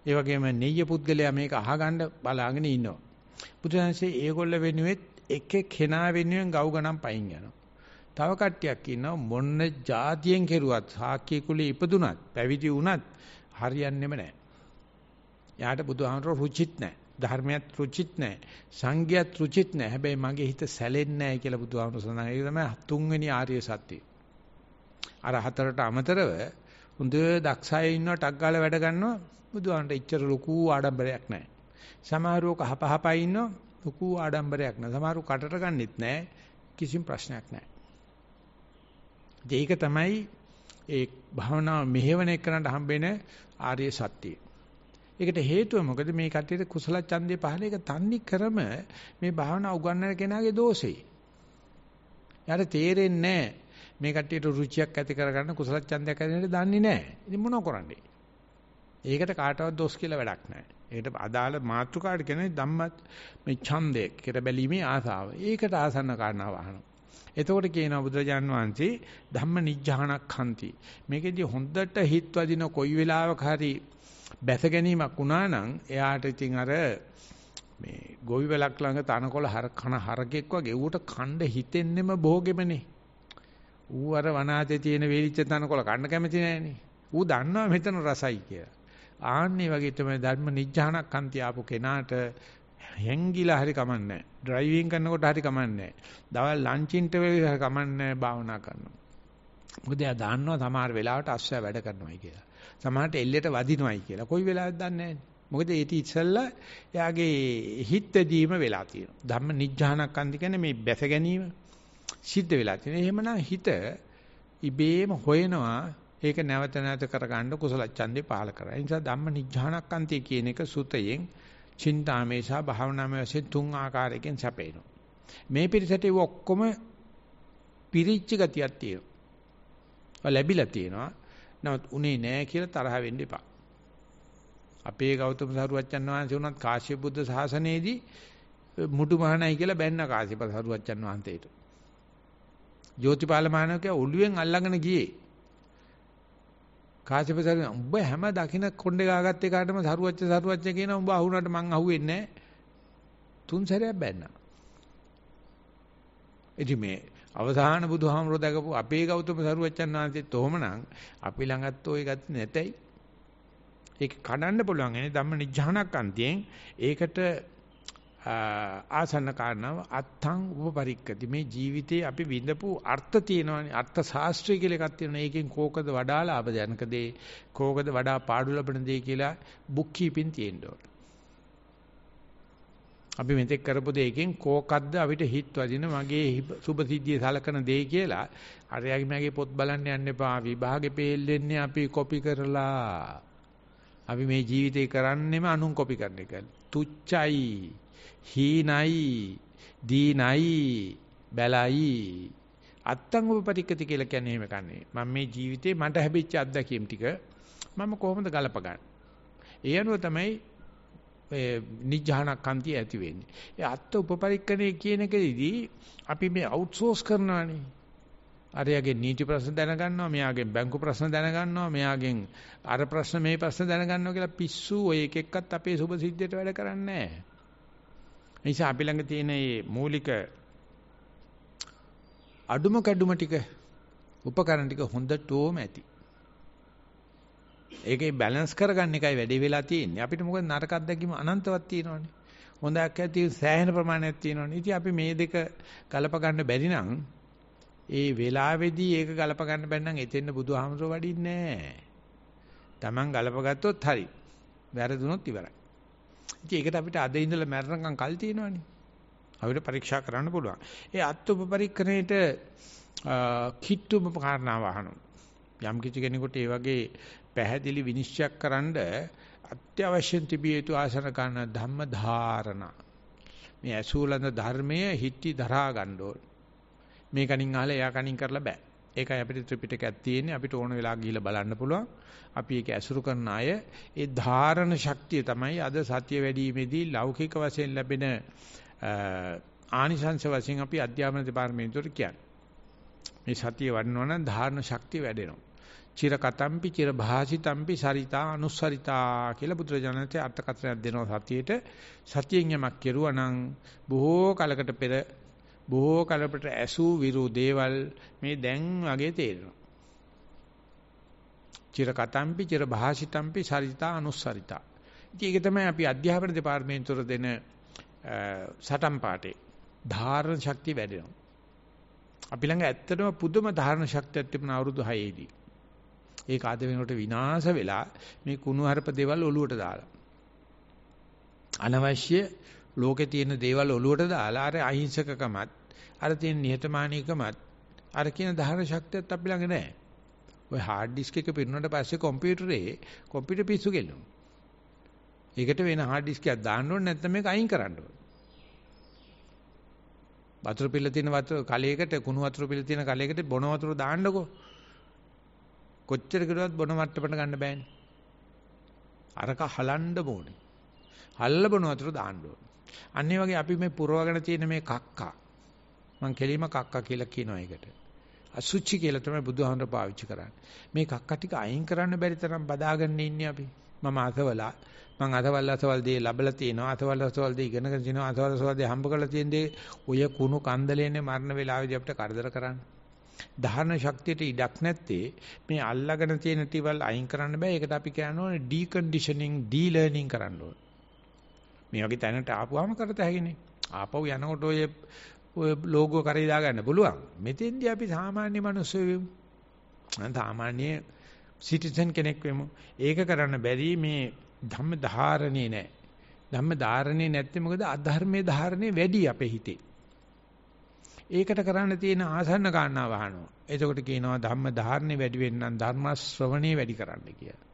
ඒ වගේම නෙయ్య පුද්ගලයා මේක අහගන්න බලාගෙන ඉන්නවා. බුදුන්සේ ඒගොල්ල වෙනුවෙත් එක කෙනා වෙනුවෙන් ගව් ගණන් පයින් යනවා. තව කට්ටියක් ඉන්නවා මොන්න જાතියෙන් කෙරුවත් සාක්‍ය කුලේ ඉපදුනත් පැවිදි වුණත් හරියන්නේම නැහැ. යාට බුදුහාමර රුචිත් නැහැ. ධර්මයක් ෘචිත් නැහැ. සංඝයත් ෘචිත් නැහැ. හැබැයි මගේ හිත සැලෙන්නේ නැහැ කියලා බුදුහාමුදුරු සඳහන්. ඒක තමයි තුන්වෙනි ආර්ය සත්‍යය. අර හතරට අමතරව හොඳ දක්ෂයෙ ඉන්නවා ටක් ගාලා වැඩ ගන්නවා. බුදුහාමුදුරන්ට ඉච්චර ලොකු ආඩම්බරයක් නැහැ. සමහරවක හපහපා ඉන්නවා ලොකු ආඩම්බරයක් නැහැ. සමහරව කටට ගන්නෙත් නැහැ. කිසිම ප්‍රශ්නයක් නැහැ. ඒක තමයි ඒ භාවනාව මෙහෙවන එකකට හම්බෙන ආර්ය සත්‍යය. ඒකට හේතුව මොකද මේ කට්ටියට කුසල ඡන්දේ පහල එක තන්නේ කරම මේ භාවනා උගන්වන කෙනාගේ දෝෂෙයි. යාර තේරෙන්නේ නැහැ. මේ කට්ටියට රුචියක් ඇති කරගන්න කුසල ඡන්දයක් ඇති වෙන්නේ දන්නේ නැහැ. ඉතින් මොනව කරන්නේ? ඒකට කාටවත් දොස් කියලා වැඩක් නැහැ. ඒකට අදාළ මාතෘකාට කියන්නේ ධම්මත් මේ ඡන්දේ කෙර බැලීමේ ආසාව. ඒකට ආසන්න කාරණා වහනවා. එතකොට කියනවා බුදුරජාන් වහන්සේ ධම්ම නිජ්ජානක් හන්ති. මේකෙදී හොඳට හිත වදින කොයි වෙලාවක හරි බැස ගැනීමක් වුණා නම් එයාට ඉතින් අර මේ ගොවි වලක් ළඟ තනකොළ හර කන හරකෙක් වගේ ඌට කණ්ඩ හිතෙන්නෙම භෝගෙමනේ. ඌ අර වනාතේ තියෙන වේලිච්ච තනකොළ කන්න කැමති නෑනේ. ඌ දන්නවා මෙතන රසයි කියලා. ආන්නේ වගේ තමයි ධර්ම නිජ්ජානක් අන්ති ආපු කෙනාට හැංගිලා හරි කමන්නේ ඩ්‍රයිවිං කරනකොට හරි කමන්නේ දවල් ලන්ච් ඉන්ටර්වල් හරි කමන්නේ භාවනා කරනවා මොකද එයා දන්නවා සමහර වෙලාවට අස්සය වැඩ කරනවායි කියලා සමහරට එල්ලේට වදිනවයි කියලා. කොයි වෙලාවෙද දන්නේ නැහැ. මොකද ඒටි ඉස්සල්ලා එයාගේ හිත දීම වෙලා තියෙනවා. ධම්ම නිජ්ජානකන්ද කියන්නේ මේ බැස ගැනීම සිද්ධ වෙලා තියෙනවා. එහෙමනම් හිත ඉබේම හොයනවා ඒක නැවත නැවත කරගන්න කුසල ඡන්දේ පහල කරා. ඒ නිසා ධම්ම නිජ්ජානකන්තය කියන එක සුතයෙන් චින්තාමේසා භාවනාමේ වශයෙන් තුන් ආකාරයකින් සැපේනවා. මේ පිළිසෙට ඔක්කොම පිරිච්ච ගතියක් තියෙනවා. ලැබිලා තියෙනවා. නමුත් උනේ නෑ කියලා තරහ වෙන්න එපා. අපේ ගෞතම සාරුවච්චන් වහන්සේ උනත් කාශ්‍යප බුද්ධ ශාසනයේදී මුඩු මහණයි කියලා බැන්න කාශ්‍යප සාරුවච්චන් වහන්සේට. ජෝතිපාල මහණෝකයා ඔළුවෙන් අල්ලගෙන ගියේ. කාශ්‍යප සාරුවච්චන් උඹ හැම දකින්න කොණ්ඩේ ගාගත්ත එකාටම සාරුවච්ච සාරුවච්ච කියනවා උඹ අහුණාට මං අහුවෙන්නේ නෑ. තුන් සැරයක් බැන්නා. එදි මේ අවසාන බුදුහාමරෝ දැකපු අපේ ගෞතම සරුවච්චන් වහන්සේත් ඔහොමනම් අපි ළඟත් ওই ගති නැතයි. ඒක කඩන්න පුළුවන්. එනේ ධම්ම නිජහනක්න්තියෙන් ඒකට ආසන්න කාරණාව අත්තං උපපරික්කති මේ ජීවිතේ අපි විඳපු අර්ථ තියෙනවානේ අර්ථ ශාස්ත්‍රය කියලා එකක් තියෙනවා ඒකෙන් කෝකද වඩා ලාභ දැනකදී කෝකද වඩා පාඩු ලබන දේ කියලා බුක් කීපින් තියෙන්න ඕන අපි මෙතෙක් කරපු දෙයකින් කෝකක්ද අපිට හිත වදින මගේ සුභ සිද්ධිය සලකන දෙය කියලා අරයාගේ මගේ පොත් බලන්න යන්න එපා විභාගේ පේල් වෙන්නේ අපි කොපි කරලා අපි මේ ජීවිතේ කරන්නේම අනුන් කොපි කරන එක තුච්චයි හීනයි දීනයි බැලයි අත්තං උපපටික්කති කියලා කියන්නේ එහෙම කන්නේ මම මේ ජීවිතේ මට හැබිච්ච අත්දැකීම් ටික මම කොහොමද ගලපගන්නේ ඒ අනුව තමයි නිජහනකන්ති ඇති වෙන්නේ. ඒ අත්ත උපපරික්කණය කියන එකෙදී අපි මේ අවුට්සෝස් කරනවානේ. අරයාගේ නීති ප්‍රශ්න දැනගන්නවා, මෙයාගේ බැංකු ප්‍රශ්න දැනගන්නවා, මෙයාගෙන් අර ප්‍රශ්න මේ ප්‍රශ්න දැනගන්නවා කියලා පිස්සු ඔය එක එක්කත් අපේ සුබ සිද්ධියට වැඩ කරන්නේ නැහැ. නිසා අපි ළඟ තියෙන මේ මූලික අඩුම කැඩුම ටික උපකරණ ටික හොඳටම ඇති. ඒකේ බැලන්ස් කරගන්න එකයි වැඩේ වෙලා තියෙන්නේ. අපිට මොකද නරක අත්දැකීම් අනන්තවත් තියෙනවනේ. හොඳක් ඇති සෑහෙන ප්‍රමාණයක් තියෙනවනේ. ඉතින් අපි මේ දෙක ගලප ගන්න බැරි නම් ඒ වෙලාවේදී ඒක ගලප ගන්න බැන්න නම් එතෙන්න බුදුහාමරෝ වඩින්නේ නැහැ. Taman ගලපගත්තොත් හරි. වැරදුනොත් ඉවරයි. ඉතින් ඒකට අපිට අද ඉඳලා මැරෙනකම් කල් තියෙනවනේ. අපිට පරීක්ෂා කරන්න පුළුවන්. ඒ අත්උපපරීක්ෂණයට කිට්ටුම කාරණාව අහනවා. යම් කිසි කෙනෙකුට ඒ වගේ පැහැදිලි විනිශ්චයක් කරන්න අත්‍යවශ්‍යයෙන් තිබිය යුතු ආසන කරන ධම්ම ධාරණා. මේ ඇසූලඳ ධර්මය හිටි දරා ගන්න ඕන. මේ කණින් අහලා එයා කණින් කරලා බෑ. ඒකයි අපිට ත්‍රිපිටකයක් තියෙන්නේ. අපිට ඕන වෙලා ගිහිල්ලා බලන්න පුළුවන්. අපි ඒක ඇසුරු කරන අය ඒ ධාරණ ශක්තිය තමයි අද සත්‍ය වැඩිීමේදී ලෞකික වශයෙන් ලැබෙන ආනිසංශ වශයෙන් අපි අධ්‍යාපන දෙපාර්තමේන්තුවට කියන්නේ. මේ සතිය වඩනවා නම් ධාරණ ශක්තිය වැඩෙනවා. චිරකතම්පි චිරභාසිතම්පි සරිතා අනුස්සරිතා කියලා බුදුරජාණන්සේ අර්ථකථනයක් දෙනවා සතියේට සතියෙන් යමක් කෙරුවා නම් බොහෝ කලකට පෙර බොහෝ කලකට ඇසූ විරු දේවල් මේ දැන් වගේ තේරෙනවා චිරකතම්පි චිරභාසිතම්පි සරිතා අනුස්සරිතා. ඉතින් ඒක තමයි අපි අධ්‍යාපන දෙපාර්තමේන්තුවර දෙන සටන් පාඩේ. ධාරණ ශක්තිය වැඩෙනවා. අපි ළඟ ඇත්තටම පුදුම ධාරණ ශක්තියක් තිබුණ අවුරුදු 6 දී. ඒක අද වෙනකොට විනාශ වෙලා මේ කුණු හරප දේවල් ඔලුවට දාලා. අනවශ්‍ය ලෝකේ තියෙන දේවල් ඔලුවට දාලා අර අහිංසකකමත් අර තියෙන නිහතමානීකමත් අර කියන ධාර ශක්තියත් අපි ළඟ නැහැ. ඔය hard disk එක පිරුණාට පස්සේ කම්පියුටරේ කම්පියුටර් පිස්සු ගෙලනවා. ඒකට වෙන hard disk එකක් දාන්න ඕනේ නැත්නම් මේක අයින් කරන්න ඕනේ. වතුර පිළ තියෙන වතුර කලයකට කුණු වතුර පිළ තියෙන කලයකට බොන වතුර දාන්නකෝ. කොච්චර කරුවත් බොන මට්ටමට ගන්න බෑනේ. අරක හලන්න ඕනේ. හල්ල බොන වතුර දාන්න ඕනේ. අන්න ඒ වගේ අපි මේ පුරවගෙන තියෙන මේ කක්කා. මං කෙලීම කක්කා කියලා කියනවා ඒකට. අසුචි කියලා තමයි බුදුහාමර පාවිච්චි කරන්නේ. මේ කක්කා ටික අයින් කරන්න බැරි තරම් බදාගෙන ඉන්නේ අපි. මම අතවලා මං අතවල් අතවල් දේ ලැබලා තිනවා අතවල් අතවල් දේ ඉගෙනගෙන තිනවා අතවල් අතවල් දේ හම්බ කරලා තියෙන දේ ඔය කුණු කන්දලේනේ මරණ වේලාවේදී අපිට කරදර කරන්නේ ධාරණ ශක්තියට ඉඩක් නැත්තේ මේ අල්ලාගෙන තියෙන ටිවල් අයින් කරන්න බෑ. ඒකට අපි කියනවා ඩීකන්ඩිෂනින්, ඩීලර්නින් කරන්න ඕන. මේ වගේ තැනට ආපුවාම කරත හැකිනේ. ආපහු යනකොට ඔය ඔය ලෝගෝ කරේ දාගන්න පුළුවන්. මෙතෙන්දී අපි සාමාන්‍ය මිනිස්සු වෙමු. සාමාන්‍ය සිටිසන් කෙනෙක් වෙමු. ඒක කරන්න බැරි මේ ධම්ම ධාරණේ නැහැ. ධම්ම ධාරණේ නැත්නම් මොකද අධර්මයේ ධාරණේ වැඩි අපේ හිතේ. ඒකට කරන්න තියෙන ආසන්න කාරණා වහනවා. එතකොට කියනවා ධම්ම ධාරණේ වැඩි වෙන්නම් ධර්ම ශ්‍රවණේ වැඩි කරන්න කියලා.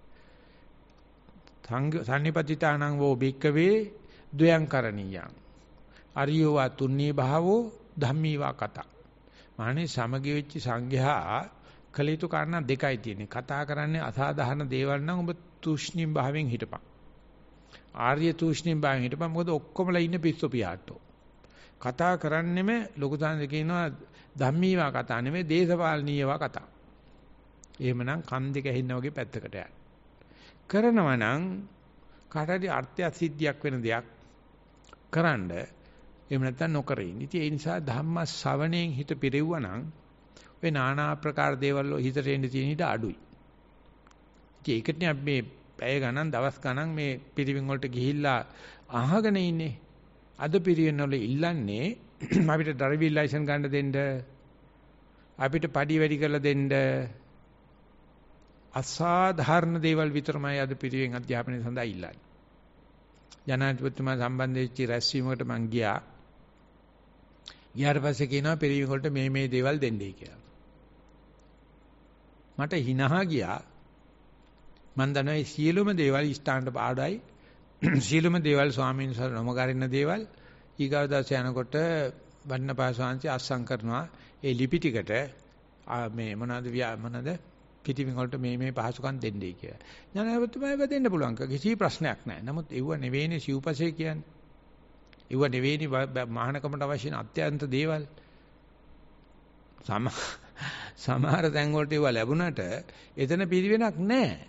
සංඝ සම්නිපතිතානං වෝ භික්කවේ ද්වයං කරණීයං. අරියෝ වා තුන්නේ භාවෝ ධම්මී වා කතා. මානේ සමගි වෙච්ච සංඝයා කළ යුතු කාරණා දෙකයි තියෙන්නේ. කතා කරන්නේ අසාධාරණ දේවල් නම් ඔබ තුෂ්ණිම් භාවයෙන් හිටපන්. ආර්ය තුෂ්ණිම් භාවයෙන් හිටපන්. මොකද ඔක්කොමලා ඉන්න පිස්සු පියාට්ටෝ. කතා කරන්නෙම ලොකු සංස කියනවා ධම්මීවා කතා නෙමෙයි දේශපාලනීයවා කතා. එහෙමනම් කන් දෙක ඇහින්න වගේ පැත්තකට යන්න. කරනවා නම් කාටරි අර්ථය සිද්ධියක් වෙන දෙයක් කරන්න එහෙම නැත්නම් නොකර ඉන්න. ඉතින් ඒ නිසා ධම්ම ශ්‍රවණයෙන් හිත පිරෙව්වා නම් ඔය নানা ආකාර දේවල් වල හිතට එන්න තියෙන ඉඩ අඩුයි. ඉතින් ඒකටනේ අපි මේ පැය ගණන් දවස් ගණන් මේ පිරිවින් වලට ගිහිල්ලා අහගෙන ඉන්නේ. අද පිරිවෙන්වල ඉල්ලන්නේ අපිට ඩ්‍රයිවිං ලයිසන් ගන්න දෙන්න අපිට පඩි වැඩි කරලා දෙන්න අසාධාරණ දේවල් විතරමයි අද පිරිවෙන් අධ්‍යාපනය සඳහා ඉල්ලන්නේ. ජනාධිපතිතුමා සම්බන්ධ වෙච්ච රැස්වීමකට මං ගියා. ගියාට පස්සේ කියනවා පිරිවෙන් වලට මේ මේ දේවල් දෙන්නයි කියලා. මට හිනහා ගියා. මං දන්නවා මේ සියලුම දේවල් ස්ථානට පාඩයි සියලුම දේවල් ස්වාමීන් වහන්සේ නොමගරින දේවල් ඊගාව දවසේ යනකොට වන්නපාසාංශي අස්සම් කරනවා ඒ ලිපි ටිකට මේ මොනවාද මොනවාද පිටිවින් වලට මේ මේ පහසුකම් දෙන්නේ කියලා. ඥානවතුමයි බදෙන්න පුළුවන් කිසි ප්‍රශ්නයක් නැහැ. නමුත් ඒව නෙවෙයිනේ සිව්පසේ කියන්නේ. ඒව නෙවෙයිනේ මහානකමට අවශ්‍ය අත්‍යන්ත දේවල්. සමහර තැන් වලට ඒව ලැබුණට එතන පිළිවෙලක් නැහැ.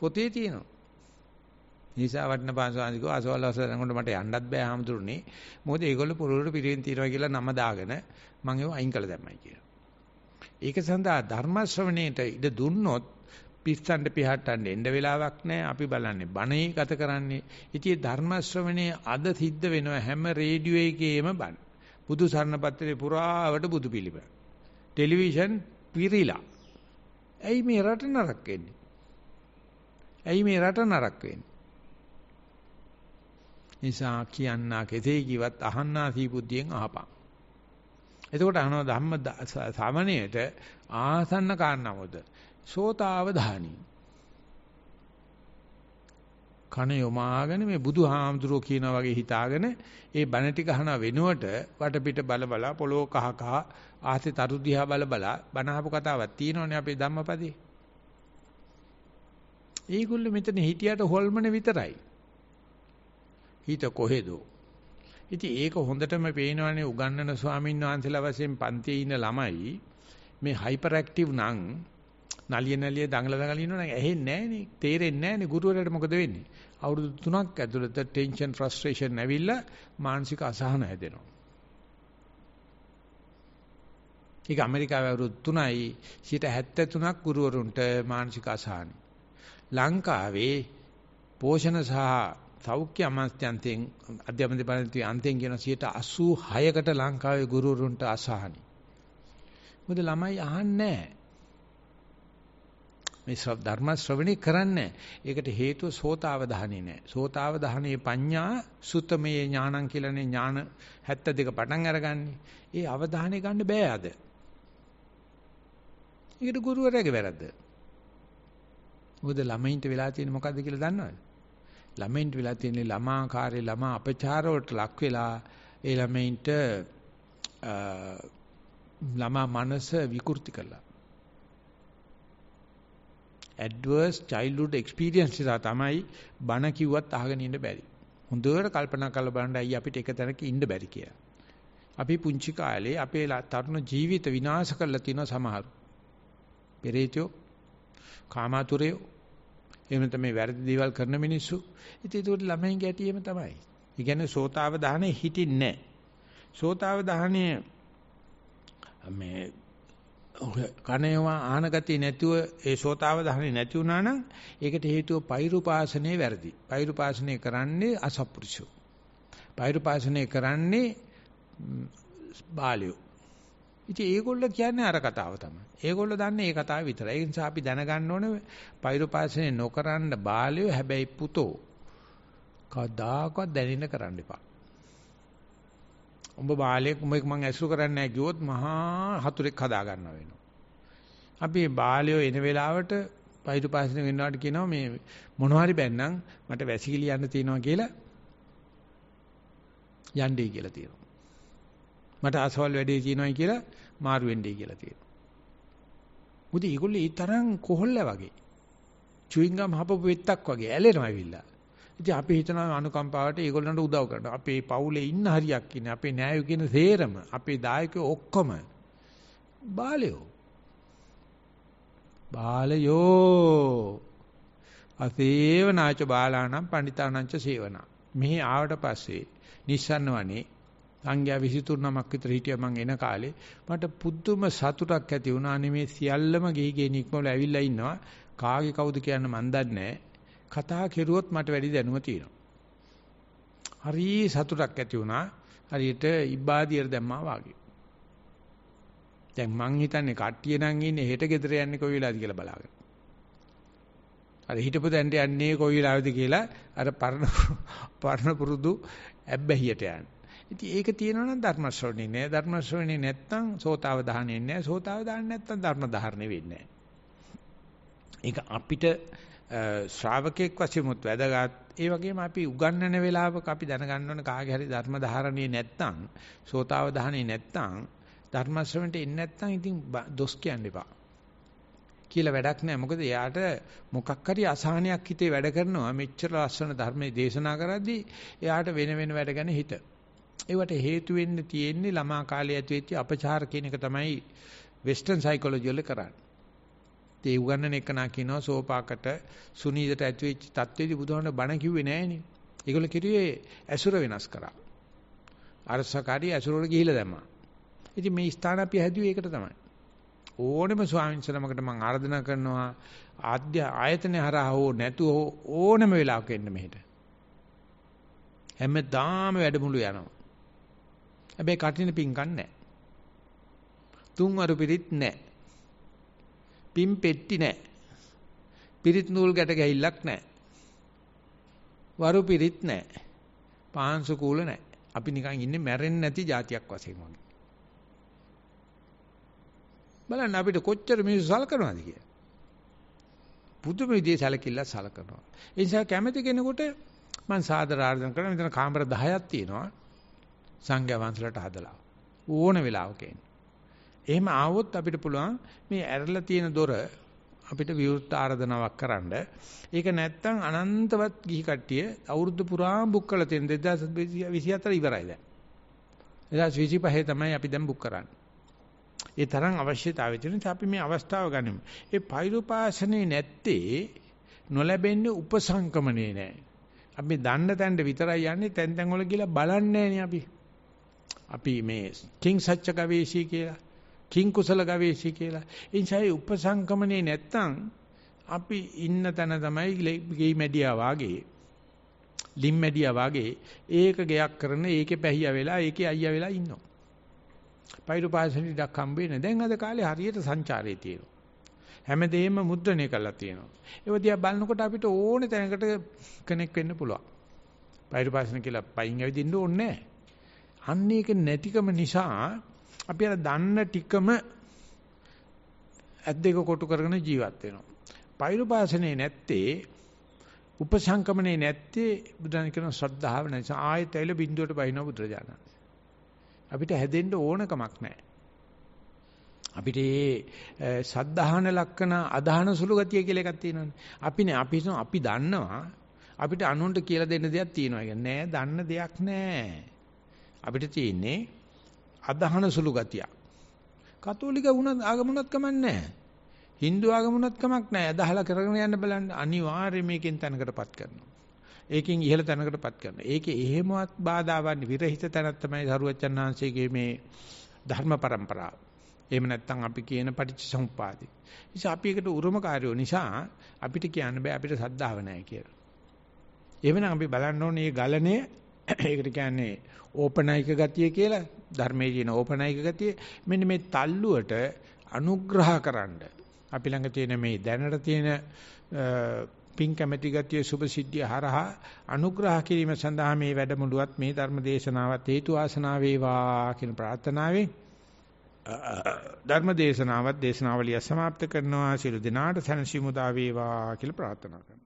පොතේ තියෙනවා. නිසා වටන පාංශාංශිකව අසවල් අසවල් යනකොට මට යන්නත් බෑ හැමතුරුනේ. මොකද ඒගොල්ලෝ පුරුරුට පිරිවෙන් තියනවා කියලා නම දාගෙන මම ඒව අයින් කළ දැම්මයි කියලා. ඒක සඳහා ධර්ම ශ්‍රවණයට ඉඩ දුන්නොත් පිස්සන්ට පිටහටන්න එන්න වෙලාවක් නැහැ. අපි බලන්නේ බණේ ගත කරන්නේ. ඉතින් ධර්ම ශ්‍රවණයේ අද සිද්ධ වෙනවා හැම රේඩියෝ එකේම බණ. බුදු සරණ පත්‍රේ පුරාවට බුදු පිළිම. ටෙලිවිෂන් පිරිලා. ඇයි මේ රට නරක වෙන්නේ? ඇයි මේ රට නරක වෙන්නේ? නිසා කියන්නා කෙසේ කිවත් අහන්නා සීබුද්ධියෙන් අහපන්. එතකොට අහනවා ධම්ම සමණයට ආසන්න කාරණාවද? සෝතාවධානී. කන යොමාගෙන මේ බුදුහාමුදුරෝ කියනා වගේ හිතාගෙන ඒ බණ ටික අහන වෙනුවට වටපිට බල බල පොළොව කහ කහ ආසේ තරු දිහා බල බල බණ අහපු කතාවක් තියෙනවනේ අපේ ධම්මපදේ. ඒගොල්ලෝ මෙතන හිටියට හොල්මන විතරයි. හිත කොහෙදෝ. ඉතින් ඒක හොඳටම පේනවනේ උගන්නන ස්වාමීන් වහන්සේලා වශයෙන් පන්තියේ ඉන්න ළමයි මේ හයිපර් ඇක්ටිව් නම් නලිය නලිය දඟල දඟල ඉන්නවනම් ඇහෙන්නේ නැහනේ තේරෙන්නේ නැහනේ ගුරුවරයාට මොකද වෙන්නේ අවුරුදු 3ක් ඇතුළත ටෙන්ෂන් ෆ්‍රස්ට්‍රේෂන් නැවිලා මානසික අසහන හැදෙනවා ඒක ඇමරිකාවේ අවුරුදු 3යි 73ක් ගුරුවරුන්ට මානසික අසහනයි ලංකාවේ පෝෂණ සහ සෞඛ්‍ය අමාත්‍යන්තයෙන් අධ්‍යාපන දෙපාර්තමේන්තුවේ අන්තයෙන් කියන 86කට ලංකාවේ ගුරුවරුන්ට අසහනයි. මොකද ළමයි අහන්නේ මේ සබ් ධර්ම ශ්‍රවණේ කරන්නේ. ඒකට හේතුව සෝතාවධානේ නෑ. සෝතාවධානේ පඤ්ඤා සුතමයේ ඥානං කියලානේ ඥාන 72 පටන් අරගන්නේ. ඒ අවධානය ගන්න බෑ අද. ඒකට ගුරුවරයාගේ වැරද්ද. මොකද ළමයින්ට වෙලා තියෙන්නේ මොකද්ද කියලා දන්නවද? ළමෙන්ට වෙලා තියෙන ළමා කාර්ය ළමා අපචාර වලට ලක් වෙලා ඒ ළමෙන්ට ළමා මනස විකෘති කළා. adverse childhood experience නිසා තමයි බණ කිව්වත් අහගෙන ඉන්න බැරි. හොඳට කල්පනා කරලා බලන්න අයියා අපිට එක තැනක ඉන්න බැරි කියලා. අපි පුංචි කාලේ අපේ තරුණ ජීවිත විනාශ කරලා තියෙන සමහරු. පෙරේතයෝ, කාමාතුරයෝ, එහෙම නැත්නම් මේ වැරදි දේවල් කරන මිනිස්සු. ඉතින් ඒක ළමයින් ගැටියෙම තමයි. ඒ කියන්නේ සෝතාවදාහනේ හිටින්නේ නැහැ. සෝතාවදාහනේ මේ කණේවා ආහන ගතිය නැතුව ඒ සෝතාවදාහනේ නැති වුණා නම් ඒකට හේතුව පෛරුපාසනයේ වැරදි. පෛරුපාසනය කරන්නේ අසප්පුරුෂෝ. පෛරුපාසනය කරන්නේ බාලියෝ. ඉතින් ඒගොල්ලෝ කියන්නේ අර කතාව තමයි. ඒගොල්ලෝ දන්නේ ඒ කතාව විතරයි. ඒ නිසා අපි දැනගන්න ඕනේ පෛරුපාසනේ නොකරන බාලයෝ හැබැයි පුතෝ කදාකවත් දැනෙන්න කරන්න එපා. උඹ බාලයෙක් උඹෙක් මං ඇසුරු කරන්නේ නැහැ කිව්වොත් මහා හතුරෙක් හදා ගන්නවා වෙනවා. අපි බාලයෝ එන වෙලාවට පෛරුපාසනේ වෙනවාට කියනවා මේ මොනවාරි බැන්නම් මට වැසිකිලි යන්න තියෙනවා කියලා යන්නේ කියලා තියෙනවා. මට අසවල් වැඩේ තියෙනවායි කියලා මාරු වෙන්නේ කියලා තියෙනවා. මොකද ඒගොල්ලෝ ඒ තරම් කොහොල්ල වගේ. චුවින්ගම් හපපු වෙත්තක් වගේ ඇලෙනවා ඇවිල්ලා. ඉතින් අපි හිතනවා අනුකම්පාවට ඒගොල්ලන්ට උදව් කරනවා. අපේ පවුලේ ඉන්න හරියක් ඉන්නේ. අපේ නෑයෝ කියන සේරම, අපේ දායකයෝ ඔක්කොම බාලයෝ. බාලයෝ අසේවනාච බාලාණං පණිතාණං සේවනා. මෙහි ආවට පස්සේ නිස්සන්න වනේ සංඝයා 23 නමක් විතර හිටියා මං එන කාලේ මට පුදුම සතුටක් ඇති වුණා නෙමේ සියල්ලම ගිහිගෙන ඉක්මවල ඇවිල්ලා ඉන්නවා කාගේ කවුද කියන්න මන් දන්නේ කතා කෙරුවොත් මට වැඩි දැනුම තියෙනවා හරි සතුටක් ඇති වුණා හරියට ඉබ්බාදියර දැම්මා වාගේ දැන් මං හිතන්නේ කට්ටිය නම් ඉන්නේ හෙට ගෙදර යන්නේ කොයි වෙලාවද කියලා බලාගෙන අර හිටපු තැනට යන්නේ කොයි වෙලාවද කියලා අර පරණ පරණ පුරුදු ඇබ්බැහියට යන්නේ ඉතින් ඒක තියෙනවා නම් ධර්ම ශ්‍රවණේ නෑ. ධර්ම ශ්‍රවණේ නැත්තම් සෝතාව දහන්නේ නෑ. සෝතාව දහන්නේ නැත්තම් ධර්ම ධාරණේ වෙන්නේ නෑ. ඒක අපිට ශ්‍රාවකෙක් වශයෙන්මුත් වැදගත්. ඒ වගේම අපි උගන්නන වෙලාවක අපි දැනගන්න ඕන කාගේ හරි ධර්ම ධාරණේ නැත්තම් සෝතාව දහන්නේ නැත්තම් ධර්ම ශ්‍රවණට එන්නේ නැත්තම් ඉතින් දොස් කියන්න එපා. කියලා වැඩක් නැහැ. මොකද එයාට මොකක් හරි අසහනයක් හිතේ වැඩ කරනවා. මෙච්චර ලස්සන ධර්මයේ දේශනා කරද්දී එයාට වෙන වෙන වැඩ ගැන හිතේ ඒවට හේතු වෙන්න තියෙන්නේ ළමා කාලේ ඇති වෙච්ච අපචාර කියන එක තමයි වෙස්ටර්න් සයිකොලොජි වල කරන්නේ. ඒ උගන්නන එක නා කියනවා සෝපාකට සුනීදට ඇති වෙච්ච தത്വෙදි බුදුහාමුදුරනේ බණ කිව්වේ නෑනේ. ඒගොල්ලෝ කිරුවේ ඇසුර වෙනස් කරා. අරසකාරී ඇසුර වල ගිහිලා දැම්මා. ඉතින් මේ ස්ථාන අපි හැදුවේ ඒකට තමයි. ඕනෙම ස්වාමීන් වහන්සේලමකට මම ආරාධනා කරනවා ආද්‍ය ආයතන හරහා හෝ නැතුව ඕනෙම වෙලාවක එන්න මෙහෙට. හැමදාම වැඩමුළු යනවා. හැබැයි කටින පිංකම් නැහැ. තුන්වරු පිරිත් නැහැ. පින් පෙට්ටි නැහැ. පිරිත් නූල් ගැට ගැහිල්ලක් නැහැ. වරු පිරිත් නැහැ. පාංශු කූල නැහැ. අපි නිකන් ඉන්නේ මැරෙන්නේ නැති જાතියක් වශයෙන් වගේ. බලන්න අපිට කොච්චර මිනිස්සු සලකනවාද කියලා. පුදුම විදිහේ සැලකිල්ල සලකනවා. ඒ නිසා කැමති කෙනෙකුට මම සාදර ආර්දන කරනවා. මෙතන කාමර 10ක් තියෙනවා. සංඝයා වහන්සේලාට හදලා ඕන වෙලාවක එන්න. එහෙම ආවොත් අපිට පුළුවන් මේ ඇරලා තියෙන දොර අපිට විවෘත ආරාධනාවක් කරන්න. ඒක නැත්තම් අනන්තවත් ගිහි කට්ටිය අවුරුදු පුරාම බුක් කරලා තියෙන 2024 ඉවරයි දැන්. 2025 තමයි අපි දැන් බුක් කරන්නේ. ඒ තරම් අවශ්‍යතාවය තියෙන නිසා අපි මේ අවස්ථාව ගනිමු. ඒ පෛරුපාසනේ නැත්තේ නොලැබෙන්නේ උපසංකමනේ නෑ. අපි දන්න තැනට විතරයි යන්නේ තැන් තැන් වල ගිහලා බලන්නේ නෑනේ අපි. අපි මේ කිං සච්ච ගවේෂී කියලා කිං කුසල ගවේෂී කියලා. ඒ නිසා මේ උපසංගමනේ නැත්තම් අපි ඉන්න තැන තමයි ගෙයි මැඩියා වාගේ ලිම් මැඩියා වාගේ ඒක ගයක් කරන ඒකේ පැහියා වෙලා ඒකේ අයියා වෙලා ඉන්නවා. පයිරු පාසලට ඉඩක් හම්බ වෙන්නේ. දැන් අද කාලේ හරියට සංචාරයේ තියෙනවා. හැමදේම මුද්‍රණය කරලා තියෙනවා. ඒක දිහා බලනකොට අපිට ඕනේ තැනකට කනෙක් වෙන්න පුළුවන්. පයිරු පාසල කියලා පයින් ඇවිදින්න ඕනේ නැහැ. අන්න ඒක නැතිකම නිසා අපි අර දන්න ටිකම ඇද්දේක කොටු කරගෙන ජීවත් වෙනවා. පෛරුපාසනේ නැත්තේ උපසංකමනේ නැත්තේ බුදුන් කියන ශ්‍රද්ධාව නිසා ආයෙත් ඇවිල්ලා බින්දුවට බහිනවා බුදුරජාණන්. අපිට හැදෙන්න ඕනකමක් නැහැ. අපිට ඒ සද්ධාහන ලක්ෂණ අධාන සුළු ගතිය කියලා එකක් තියෙනවානේ. අපිනේ අපි අපි දන්නවා අපිට අනුන්ට කියලා දෙන්න දෙයක් තියෙනවා. ඒ කියන්නේ නෑ දන්න දෙයක් නෑ. අපිට තියෙන්නේ අදහන සුළු ගතියක්. කතෝලික වුණත් ආගමුණත් කමක් නැහැ. Hindu ආගමුණත් කමක් නැහැ. අදහලා කරගෙන යන්න බලන්න අනිවාර්යයෙන් මේකෙන් තැනකටපත් කරනවා. ඒකෙන් ඉහළ තැනකටපත් කරනවා. ඒකේ එහෙමවත් බාධාවන් විරහිත තැනක් තමයි සරුවච්චන් ආංශයේ මේ ධර්ම પરම්පරාව. එහෙම නැත්නම් අපි කියන පටිච්චසමුප්පාදේ. ඉතින් අපි එකට උරුමකාරයෝ නිසා අපිට කියන්න බෑ අපිට සද්ධාව නැහැ කියලා. එහෙමනම් අපි බලන්න ඕනේ මේ ගලණය ඒකට කියන්නේ ඕපනයික ගතිය කියලා ධර්මයේ කියන ඕපනයික ගතිය මෙන්න මේ තල්ලුවට අනුග්‍රහකරනද අපි ළඟ තියෙන මේ දැනට තියෙන පින් කැමැති ගතිය සුභසිද්ධිය හරහා අනුග්‍රහ කිරීම සඳහා මේ වැඩමුළුවත් මේ ධර්ම දේශනාවත් හේතු ආසනාව වේවා කියන ප්‍රාර්ථනාවෙන් ධර්ම දේශනාවත් දේශනාවලිය સમાપ્ત කරනවා සියලු දෙනාට සැනසීම උදා වේවා කියලා ප්‍රාර්ථනා කරනවා